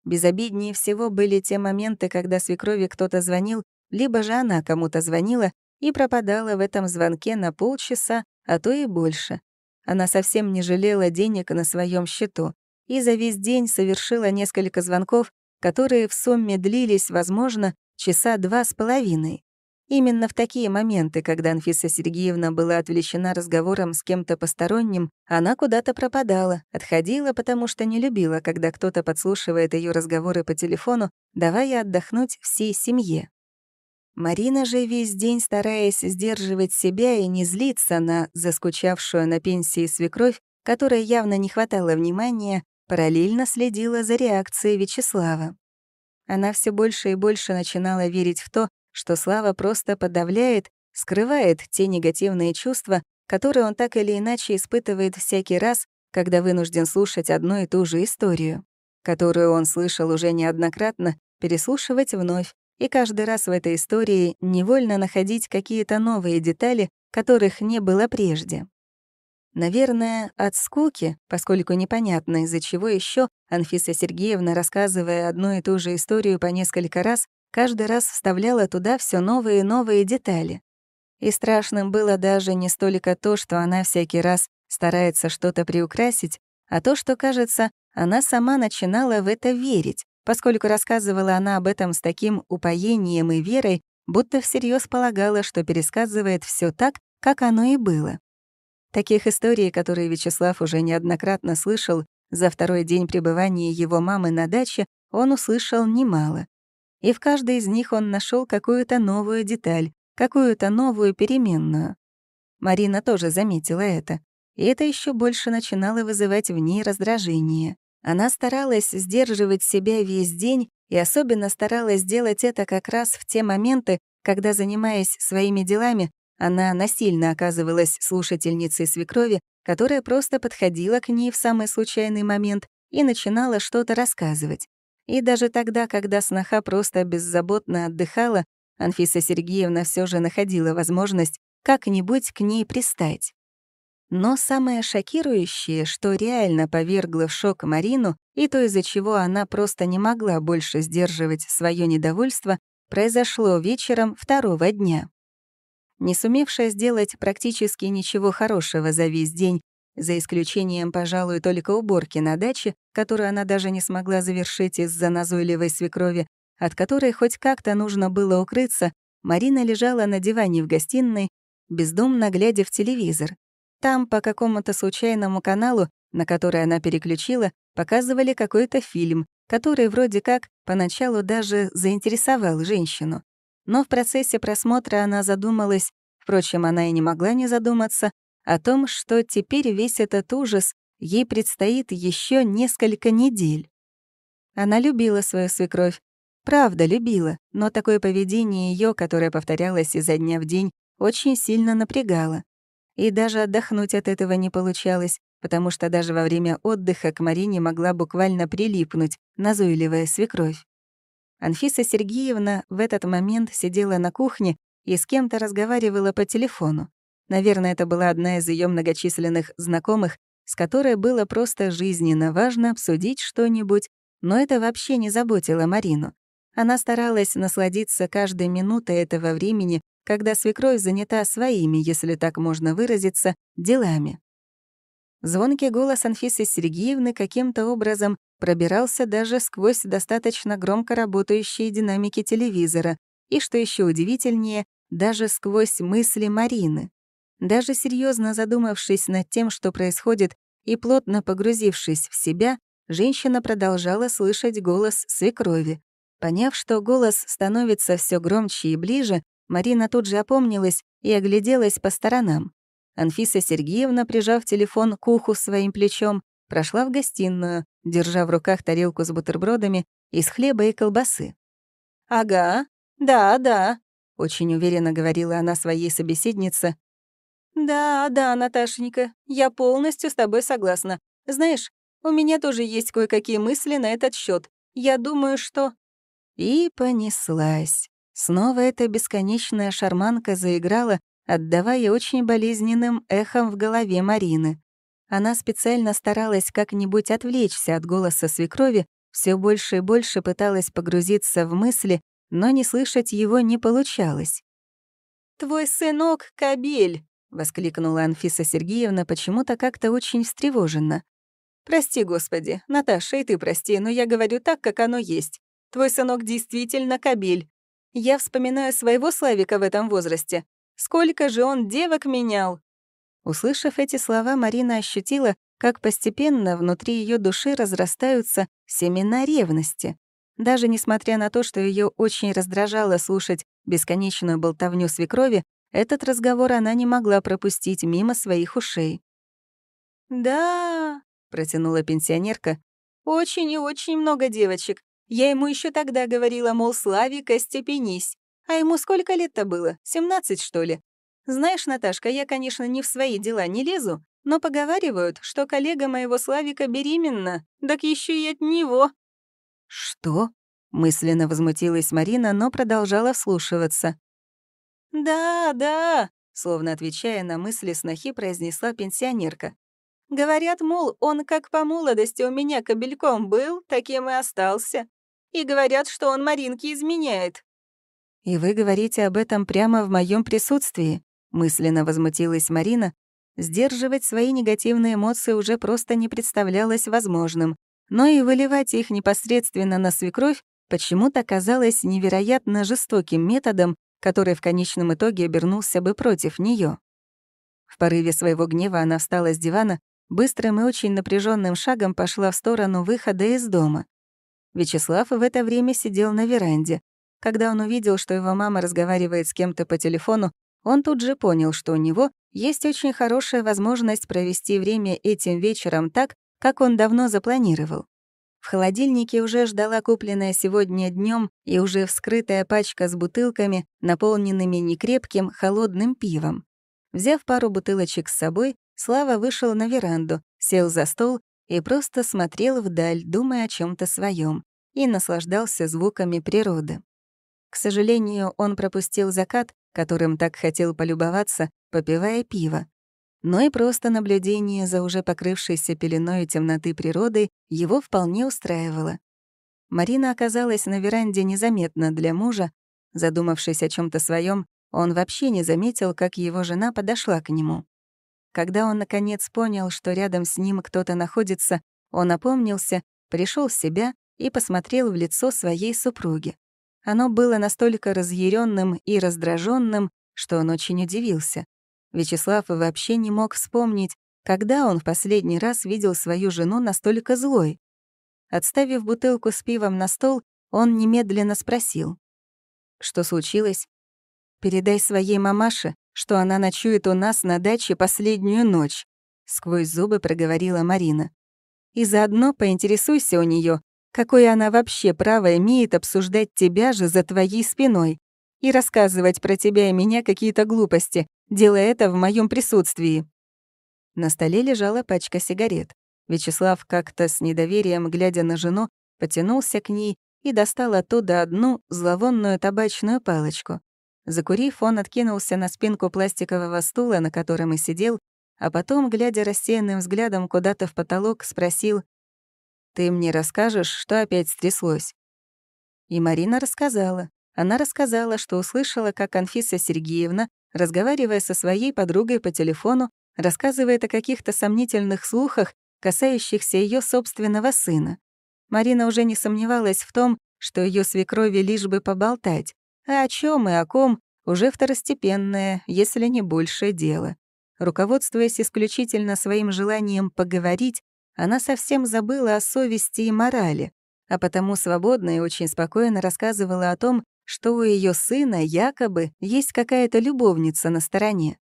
Безобиднее всего были те моменты, когда свекрови кто-то звонил, либо же она кому-то звонила и пропадала в этом звонке на полчаса, а то и больше. Она совсем не жалела денег на своем счету и за весь день совершила несколько звонков, которые в сумме длились, возможно, часа два с половиной. Именно в такие моменты, когда Анфиса Сергеевна была отвлечена разговором с кем-то посторонним, она куда-то пропадала, отходила, потому что не любила, когда кто-то подслушивает ее разговоры по телефону, давая отдохнуть всей семье. Марина же весь день, стараясь сдерживать себя и не злиться на заскучавшую на пенсии свекровь, которой явно не хватало внимания, параллельно следила за реакцией Вячеслава. Она все больше и больше начинала верить в то, что слава просто подавляет, скрывает те негативные чувства, которые он так или иначе испытывает всякий раз, когда вынужден слушать одну и ту же историю, которую он слышал уже неоднократно, переслушивать вновь, и каждый раз в этой истории невольно находить какие-то новые детали, которых не было прежде. Наверное, от скуки, поскольку непонятно, из-за чего еще Анфиса Сергеевна, рассказывая одну и ту же историю по несколько раз, каждый раз вставляла туда все новые и новые детали. И страшным было даже не столько то, что она всякий раз старается что-то приукрасить, а то, что, кажется, она сама начинала в это верить, поскольку рассказывала она об этом с таким упоением и верой, будто всерьез полагала, что пересказывает все так, как оно и было. Таких историй, которые Вячеслав уже неоднократно слышал, за второй день пребывания его мамы на даче он услышал немало и в каждой из них он нашел какую-то новую деталь, какую-то новую переменную. Марина тоже заметила это, и это еще больше начинало вызывать в ней раздражение. Она старалась сдерживать себя весь день и особенно старалась делать это как раз в те моменты, когда, занимаясь своими делами, она насильно оказывалась слушательницей свекрови, которая просто подходила к ней в самый случайный момент и начинала что-то рассказывать. И даже тогда, когда сноха просто беззаботно отдыхала, Анфиса Сергеевна все же находила возможность как-нибудь к ней пристать. Но самое шокирующее, что реально повергло в шок Марину, и то, из-за чего она просто не могла больше сдерживать свое недовольство, произошло вечером второго дня. Не сумевшая сделать практически ничего хорошего за весь день за исключением, пожалуй, только уборки на даче, которую она даже не смогла завершить из-за назойливой свекрови, от которой хоть как-то нужно было укрыться, Марина лежала на диване в гостиной, бездумно глядя в телевизор. Там по какому-то случайному каналу, на который она переключила, показывали какой-то фильм, который вроде как поначалу даже заинтересовал женщину. Но в процессе просмотра она задумалась, впрочем, она и не могла не задуматься, о том, что теперь весь этот ужас ей предстоит еще несколько недель. Она любила свою свекровь, правда любила, но такое поведение ее, которое повторялось изо дня в день, очень сильно напрягало. И даже отдохнуть от этого не получалось, потому что даже во время отдыха к Марине могла буквально прилипнуть, назойливая свекровь. Анфиса Сергеевна в этот момент сидела на кухне и с кем-то разговаривала по телефону. Наверное, это была одна из ее многочисленных знакомых, с которой было просто жизненно важно обсудить что-нибудь, но это вообще не заботило Марину. Она старалась насладиться каждой минутой этого времени, когда свекровь занята своими, если так можно выразиться, делами. Звонкий голос Анфисы Сергеевны каким-то образом пробирался даже сквозь достаточно громко работающие динамики телевизора и, что еще удивительнее, даже сквозь мысли Марины. Даже серьезно задумавшись над тем, что происходит, и плотно погрузившись в себя, женщина продолжала слышать голос свекрови. Поняв, что голос становится все громче и ближе, Марина тут же опомнилась и огляделась по сторонам. Анфиса Сергеевна, прижав телефон к уху своим плечом, прошла в гостиную, держа в руках тарелку с бутербродами из хлеба и колбасы. «Ага, да, да», — очень уверенно говорила она своей собеседнице, «Да, да, Наташенька, я полностью с тобой согласна. Знаешь, у меня тоже есть кое-какие мысли на этот счет. Я думаю, что...» И понеслась. Снова эта бесконечная шарманка заиграла, отдавая очень болезненным эхом в голове Марины. Она специально старалась как-нибудь отвлечься от голоса свекрови, все больше и больше пыталась погрузиться в мысли, но не слышать его не получалось. «Твой сынок — кабель!» — воскликнула Анфиса Сергеевна почему-то как-то очень встревоженно. «Прости, Господи, Наташа, и ты прости, но я говорю так, как оно есть. Твой сынок действительно кабель. Я вспоминаю своего Славика в этом возрасте. Сколько же он девок менял!» Услышав эти слова, Марина ощутила, как постепенно внутри ее души разрастаются семена ревности. Даже несмотря на то, что ее очень раздражало слушать бесконечную болтовню свекрови, этот разговор она не могла пропустить мимо своих ушей. «Да», — протянула пенсионерка, — «очень и очень много девочек. Я ему еще тогда говорила, мол, Славик, остепенись. А ему сколько лет-то было? Семнадцать, что ли? Знаешь, Наташка, я, конечно, не в свои дела не лезу, но поговаривают, что коллега моего Славика беременна, так еще и от него». «Что?» — мысленно возмутилась Марина, но продолжала вслушиваться. «Да, да», — словно отвечая на мысли снохи, произнесла пенсионерка. «Говорят, мол, он как по молодости у меня кобельком был, таким и остался. И говорят, что он Маринке изменяет». «И вы говорите об этом прямо в моем присутствии», — мысленно возмутилась Марина. Сдерживать свои негативные эмоции уже просто не представлялось возможным, но и выливать их непосредственно на свекровь почему-то казалось невероятно жестоким методом, который в конечном итоге обернулся бы против нее. В порыве своего гнева она встала с дивана, быстрым и очень напряженным шагом пошла в сторону выхода из дома. Вячеслав в это время сидел на веранде. Когда он увидел, что его мама разговаривает с кем-то по телефону, он тут же понял, что у него есть очень хорошая возможность провести время этим вечером так, как он давно запланировал. В холодильнике уже ждала купленная сегодня днем и уже вскрытая пачка с бутылками, наполненными некрепким холодным пивом. Взяв пару бутылочек с собой, Слава вышел на веранду, сел за стол и просто смотрел вдаль, думая о чем то своем, и наслаждался звуками природы. К сожалению, он пропустил закат, которым так хотел полюбоваться, попивая пиво но и просто наблюдение за уже покрывшейся пеленой темноты природы его вполне устраивало. Марина оказалась на веранде незаметно для мужа. Задумавшись о чем то своем, он вообще не заметил, как его жена подошла к нему. Когда он, наконец, понял, что рядом с ним кто-то находится, он опомнился, пришел в себя и посмотрел в лицо своей супруги. Оно было настолько разъяренным и раздраженным, что он очень удивился. Вячеслав вообще не мог вспомнить, когда он в последний раз видел свою жену настолько злой. Отставив бутылку с пивом на стол, он немедленно спросил. «Что случилось?» «Передай своей мамаше, что она ночует у нас на даче последнюю ночь», — сквозь зубы проговорила Марина. «И заодно поинтересуйся у нее, какое она вообще право имеет обсуждать тебя же за твоей спиной и рассказывать про тебя и меня какие-то глупости, делая это в моем присутствии». На столе лежала пачка сигарет. Вячеслав как-то с недоверием, глядя на жену, потянулся к ней и достал оттуда одну зловонную табачную палочку. Закурив, он откинулся на спинку пластикового стула, на котором и сидел, а потом, глядя рассеянным взглядом куда-то в потолок, спросил «Ты мне расскажешь, что опять стряслось?» И Марина рассказала. Она рассказала, что услышала, как Анфиса Сергеевна разговаривая со своей подругой по телефону, рассказывает о каких-то сомнительных слухах, касающихся ее собственного сына. Марина уже не сомневалась в том, что ее свекрови лишь бы поболтать, а о чем и о ком уже второстепенное, если не большее дело. Руководствуясь исключительно своим желанием поговорить, она совсем забыла о совести и морали, а потому свободно и очень спокойно рассказывала о том, что у ее сына якобы есть какая-то любовница на стороне.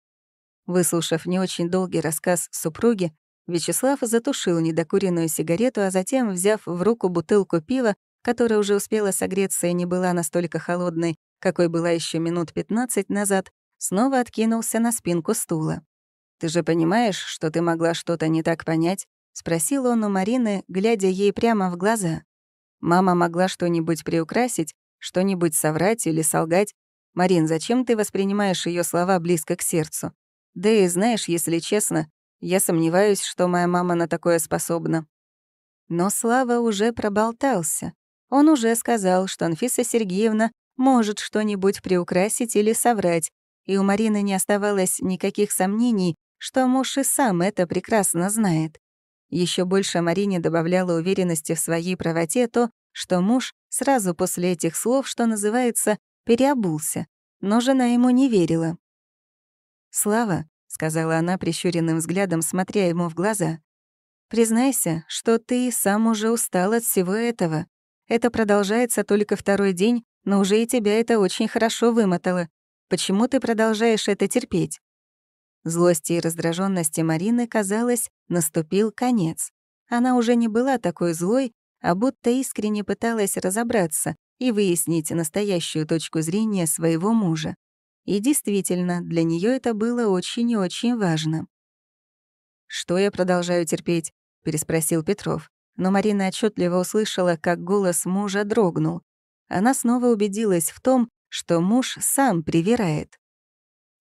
Выслушав не очень долгий рассказ супруги, Вячеслав затушил недокуренную сигарету, а затем, взяв в руку бутылку пива, которая уже успела согреться и не была настолько холодной, какой была еще минут 15 назад, снова откинулся на спинку стула. «Ты же понимаешь, что ты могла что-то не так понять?» — спросил он у Марины, глядя ей прямо в глаза. Мама могла что-нибудь приукрасить, что-нибудь соврать или солгать. Марин, зачем ты воспринимаешь ее слова близко к сердцу? Да и знаешь, если честно, я сомневаюсь, что моя мама на такое способна. Но Слава уже проболтался. Он уже сказал, что Анфиса Сергеевна может что-нибудь приукрасить или соврать, и у Марины не оставалось никаких сомнений, что муж и сам это прекрасно знает. Еще больше Марине добавляло уверенности в своей правоте то, что муж сразу после этих слов, что называется, переобулся, но жена ему не верила. «Слава», — сказала она прищуренным взглядом, смотря ему в глаза, «признайся, что ты сам уже устал от всего этого. Это продолжается только второй день, но уже и тебя это очень хорошо вымотало. Почему ты продолжаешь это терпеть?» Злости и раздраженности Марины, казалось, наступил конец. Она уже не была такой злой а будто искренне пыталась разобраться и выяснить настоящую точку зрения своего мужа. И действительно, для нее это было очень и очень важно. «Что я продолжаю терпеть?» — переспросил Петров. Но Марина отчетливо услышала, как голос мужа дрогнул. Она снова убедилась в том, что муж сам привирает.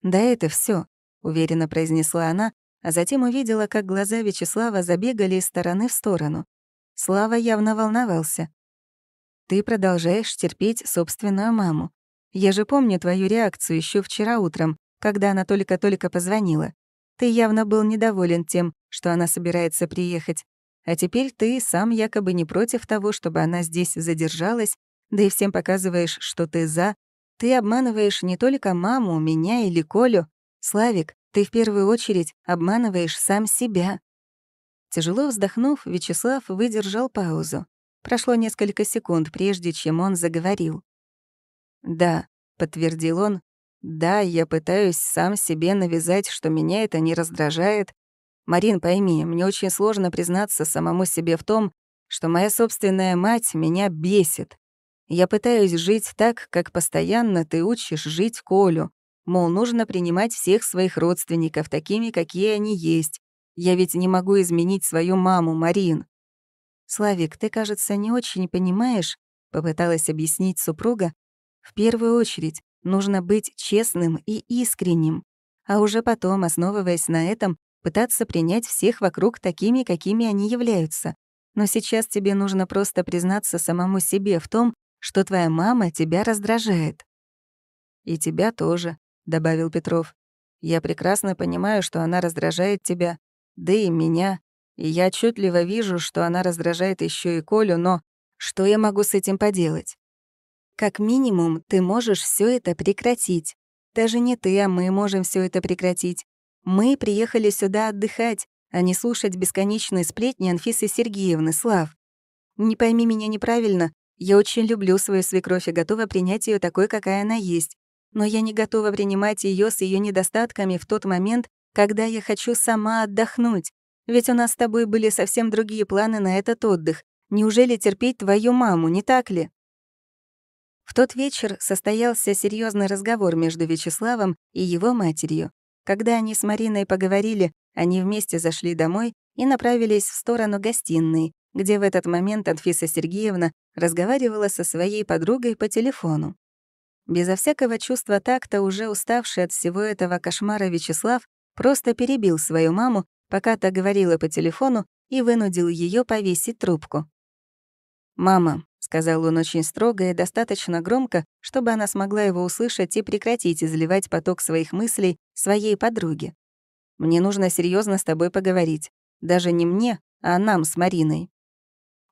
«Да это все, уверенно произнесла она, а затем увидела, как глаза Вячеслава забегали из стороны в сторону. Слава явно волновался. «Ты продолжаешь терпеть собственную маму. Я же помню твою реакцию еще вчера утром, когда она только-только позвонила. Ты явно был недоволен тем, что она собирается приехать. А теперь ты сам якобы не против того, чтобы она здесь задержалась, да и всем показываешь, что ты за. Ты обманываешь не только маму, меня или Колю. Славик, ты в первую очередь обманываешь сам себя. Тяжело вздохнув, Вячеслав выдержал паузу. Прошло несколько секунд, прежде чем он заговорил. «Да», — подтвердил он, — «да, я пытаюсь сам себе навязать, что меня это не раздражает. Марин, пойми, мне очень сложно признаться самому себе в том, что моя собственная мать меня бесит. Я пытаюсь жить так, как постоянно ты учишь жить Колю. Мол, нужно принимать всех своих родственников такими, какие они есть, я ведь не могу изменить свою маму, Марин. «Славик, ты, кажется, не очень понимаешь», — попыталась объяснить супруга. «В первую очередь нужно быть честным и искренним, а уже потом, основываясь на этом, пытаться принять всех вокруг такими, какими они являются. Но сейчас тебе нужно просто признаться самому себе в том, что твоя мама тебя раздражает». «И тебя тоже», — добавил Петров. «Я прекрасно понимаю, что она раздражает тебя, да и меня. И я отчетливо вижу, что она раздражает еще и Колю, но что я могу с этим поделать? Как минимум, ты можешь все это прекратить. Даже не ты, а мы можем все это прекратить. Мы приехали сюда отдыхать, а не слушать бесконечные сплетни Анфисы Сергеевны, Слав. Не пойми меня неправильно, я очень люблю свою свекровь и готова принять ее такой, какая она есть. Но я не готова принимать ее с ее недостатками в тот момент, когда я хочу сама отдохнуть. Ведь у нас с тобой были совсем другие планы на этот отдых. Неужели терпеть твою маму, не так ли?» В тот вечер состоялся серьезный разговор между Вячеславом и его матерью. Когда они с Мариной поговорили, они вместе зашли домой и направились в сторону гостиной, где в этот момент Анфиса Сергеевна разговаривала со своей подругой по телефону. Безо всякого чувства такта, уже уставший от всего этого кошмара Вячеслав Просто перебил свою маму, пока та говорила по телефону, и вынудил ее повесить трубку. «Мама», — сказал он очень строго и достаточно громко, чтобы она смогла его услышать и прекратить изливать поток своих мыслей своей подруге. «Мне нужно серьезно с тобой поговорить. Даже не мне, а нам с Мариной».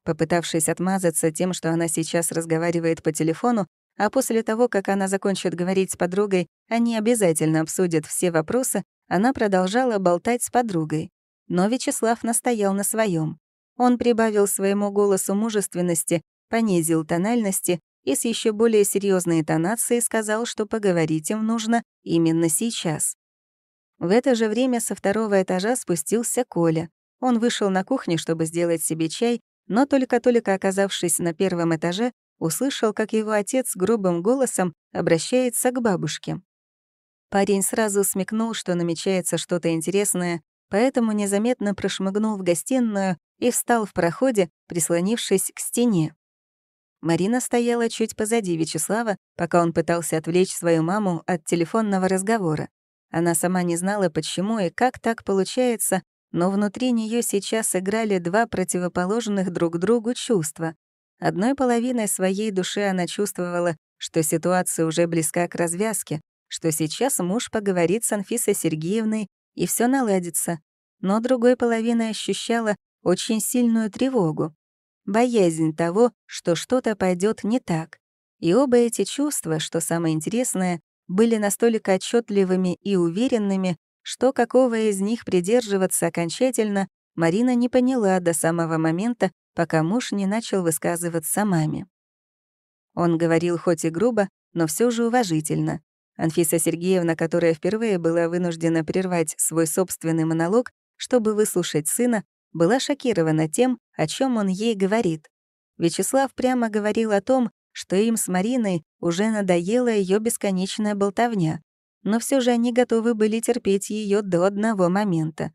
Попытавшись отмазаться тем, что она сейчас разговаривает по телефону, а после того, как она закончит говорить с подругой, они обязательно обсудят все вопросы, она продолжала болтать с подругой. Но Вячеслав настоял на своем. Он прибавил своему голосу мужественности, понизил тональности и с еще более серьезной тонацией сказал, что поговорить им нужно именно сейчас. В это же время со второго этажа спустился Коля. Он вышел на кухню, чтобы сделать себе чай, но только-только оказавшись на первом этаже, услышал, как его отец грубым голосом обращается к бабушке. Парень сразу смекнул, что намечается что-то интересное, поэтому незаметно прошмыгнул в гостиную и встал в проходе, прислонившись к стене. Марина стояла чуть позади Вячеслава, пока он пытался отвлечь свою маму от телефонного разговора. Она сама не знала, почему и как так получается, но внутри нее сейчас играли два противоположных друг другу чувства Одной половиной своей души она чувствовала, что ситуация уже близка к развязке, что сейчас муж поговорит с Анфисой Сергеевной, и все наладится. Но другой половиной ощущала очень сильную тревогу, боязнь того, что что-то пойдет не так. И оба эти чувства, что самое интересное, были настолько отчетливыми и уверенными, что какого из них придерживаться окончательно, Марина не поняла до самого момента, пока муж не начал высказываться маме. Он говорил хоть и грубо, но все же уважительно. Анфиса Сергеевна, которая впервые была вынуждена прервать свой собственный монолог, чтобы выслушать сына, была шокирована тем, о чем он ей говорит. Вячеслав прямо говорил о том, что им с Мариной уже надоела ее бесконечная болтовня, но все же они готовы были терпеть ее до одного момента.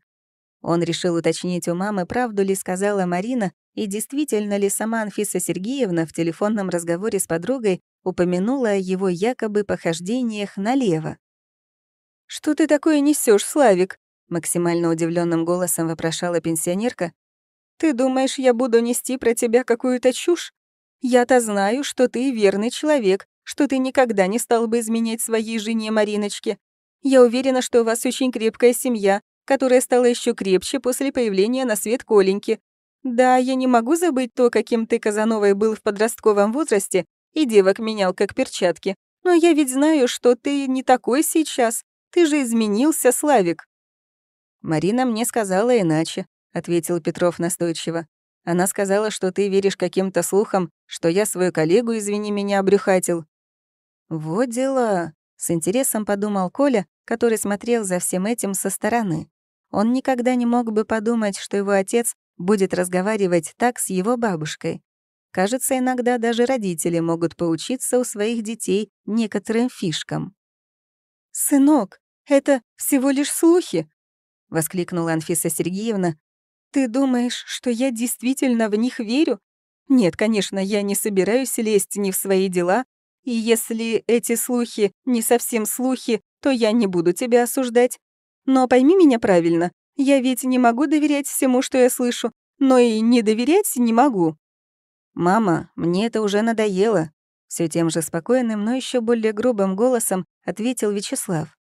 Он решил уточнить у мамы, правду ли сказала Марина, и действительно ли сама Анфиса Сергеевна в телефонном разговоре с подругой упомянула о его якобы похождениях налево. «Что ты такое несешь, Славик?» — максимально удивленным голосом вопрошала пенсионерка. «Ты думаешь, я буду нести про тебя какую-то чушь? Я-то знаю, что ты верный человек, что ты никогда не стал бы изменять своей жене Мариночке. Я уверена, что у вас очень крепкая семья, которая стала еще крепче после появления на свет Коленьки. Да, я не могу забыть то, каким ты, Казановой, был в подростковом возрасте и девок менял как перчатки. Но я ведь знаю, что ты не такой сейчас. Ты же изменился, Славик. Марина мне сказала иначе, ответил Петров настойчиво. Она сказала, что ты веришь каким-то слухам, что я свою коллегу, извини меня, обрюхатил. Вот дела, с интересом подумал Коля, который смотрел за всем этим со стороны. Он никогда не мог бы подумать, что его отец будет разговаривать так с его бабушкой. Кажется, иногда даже родители могут поучиться у своих детей некоторым фишкам. «Сынок, это всего лишь слухи!» — воскликнула Анфиса Сергеевна. «Ты думаешь, что я действительно в них верю? Нет, конечно, я не собираюсь лезть ни в свои дела, и если эти слухи не совсем слухи, то я не буду тебя осуждать. Но пойми меня правильно, я ведь не могу доверять всему, что я слышу, но и не доверять не могу». «Мама, мне это уже надоело», — все тем же спокойным, но еще более грубым голосом ответил Вячеслав.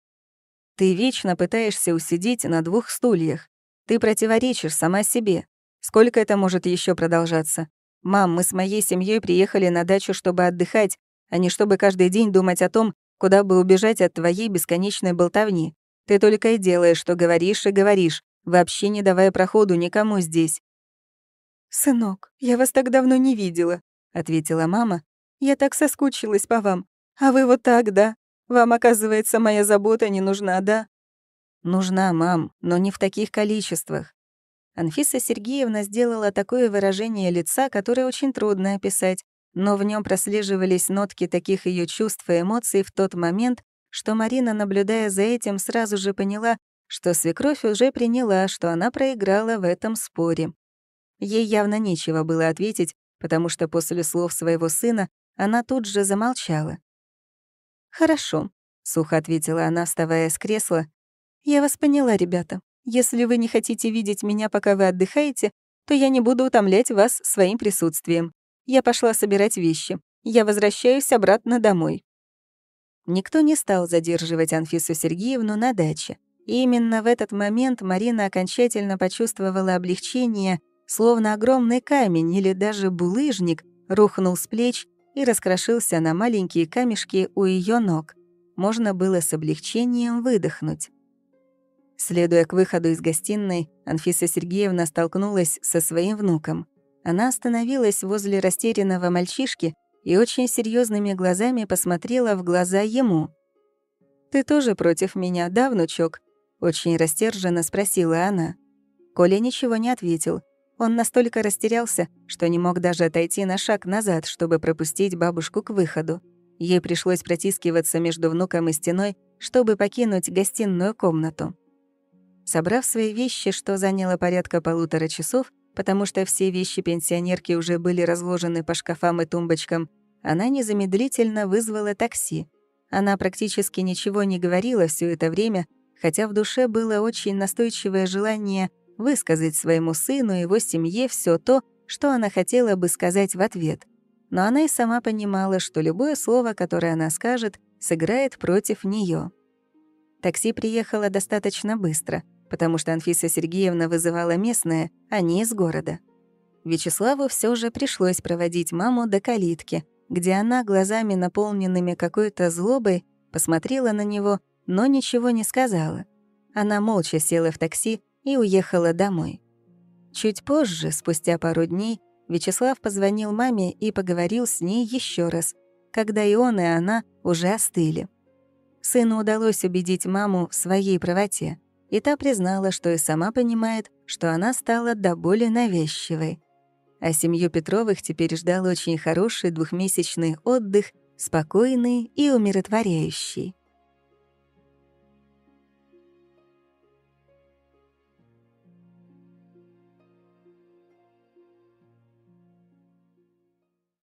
«Ты вечно пытаешься усидеть на двух стульях. Ты противоречишь сама себе. Сколько это может еще продолжаться? Мам, мы с моей семьей приехали на дачу, чтобы отдыхать, а не чтобы каждый день думать о том, куда бы убежать от твоей бесконечной болтовни. Ты только и делаешь, что говоришь и говоришь, вообще не давая проходу никому здесь». «Сынок, я вас так давно не видела», — ответила мама. «Я так соскучилась по вам. А вы вот так, да? Вам, оказывается, моя забота не нужна, да?» «Нужна, мам, но не в таких количествах». Анфиса Сергеевна сделала такое выражение лица, которое очень трудно описать, но в нем прослеживались нотки таких ее чувств и эмоций в тот момент, что Марина, наблюдая за этим, сразу же поняла, что свекровь уже приняла, что она проиграла в этом споре. Ей явно нечего было ответить, потому что после слов своего сына она тут же замолчала. «Хорошо», — сухо ответила она, вставая с кресла. «Я вас поняла, ребята. Если вы не хотите видеть меня, пока вы отдыхаете, то я не буду утомлять вас своим присутствием. Я пошла собирать вещи. Я возвращаюсь обратно домой». Никто не стал задерживать Анфису Сергеевну на даче. И именно в этот момент Марина окончательно почувствовала облегчение, словно огромный камень или даже булыжник рухнул с плеч и раскрошился на маленькие камешки у ее ног. Можно было с облегчением выдохнуть. Следуя к выходу из гостиной, Анфиса Сергеевна столкнулась со своим внуком. Она остановилась возле растерянного мальчишки, и очень серьезными глазами посмотрела в глаза ему. «Ты тоже против меня, да, внучок?» — очень растерженно спросила она. Коля ничего не ответил. Он настолько растерялся, что не мог даже отойти на шаг назад, чтобы пропустить бабушку к выходу. Ей пришлось протискиваться между внуком и стеной, чтобы покинуть гостиную комнату. Собрав свои вещи, что заняло порядка полутора часов, Потому что все вещи пенсионерки уже были разложены по шкафам и тумбочкам, она незамедлительно вызвала такси. Она практически ничего не говорила все это время, хотя в душе было очень настойчивое желание высказать своему сыну и его семье все то, что она хотела бы сказать в ответ. Но она и сама понимала, что любое слово, которое она скажет, сыграет против нее. Такси приехало достаточно быстро — потому что Анфиса Сергеевна вызывала местное, а не из города. Вячеславу все же пришлось проводить маму до калитки, где она, глазами наполненными какой-то злобой, посмотрела на него, но ничего не сказала. Она молча села в такси и уехала домой. Чуть позже, спустя пару дней, Вячеслав позвонил маме и поговорил с ней еще раз, когда и он, и она уже остыли. Сыну удалось убедить маму в своей правоте и та признала, что и сама понимает, что она стала до боли навязчивой. А семью Петровых теперь ждал очень хороший двухмесячный отдых, спокойный и умиротворяющий.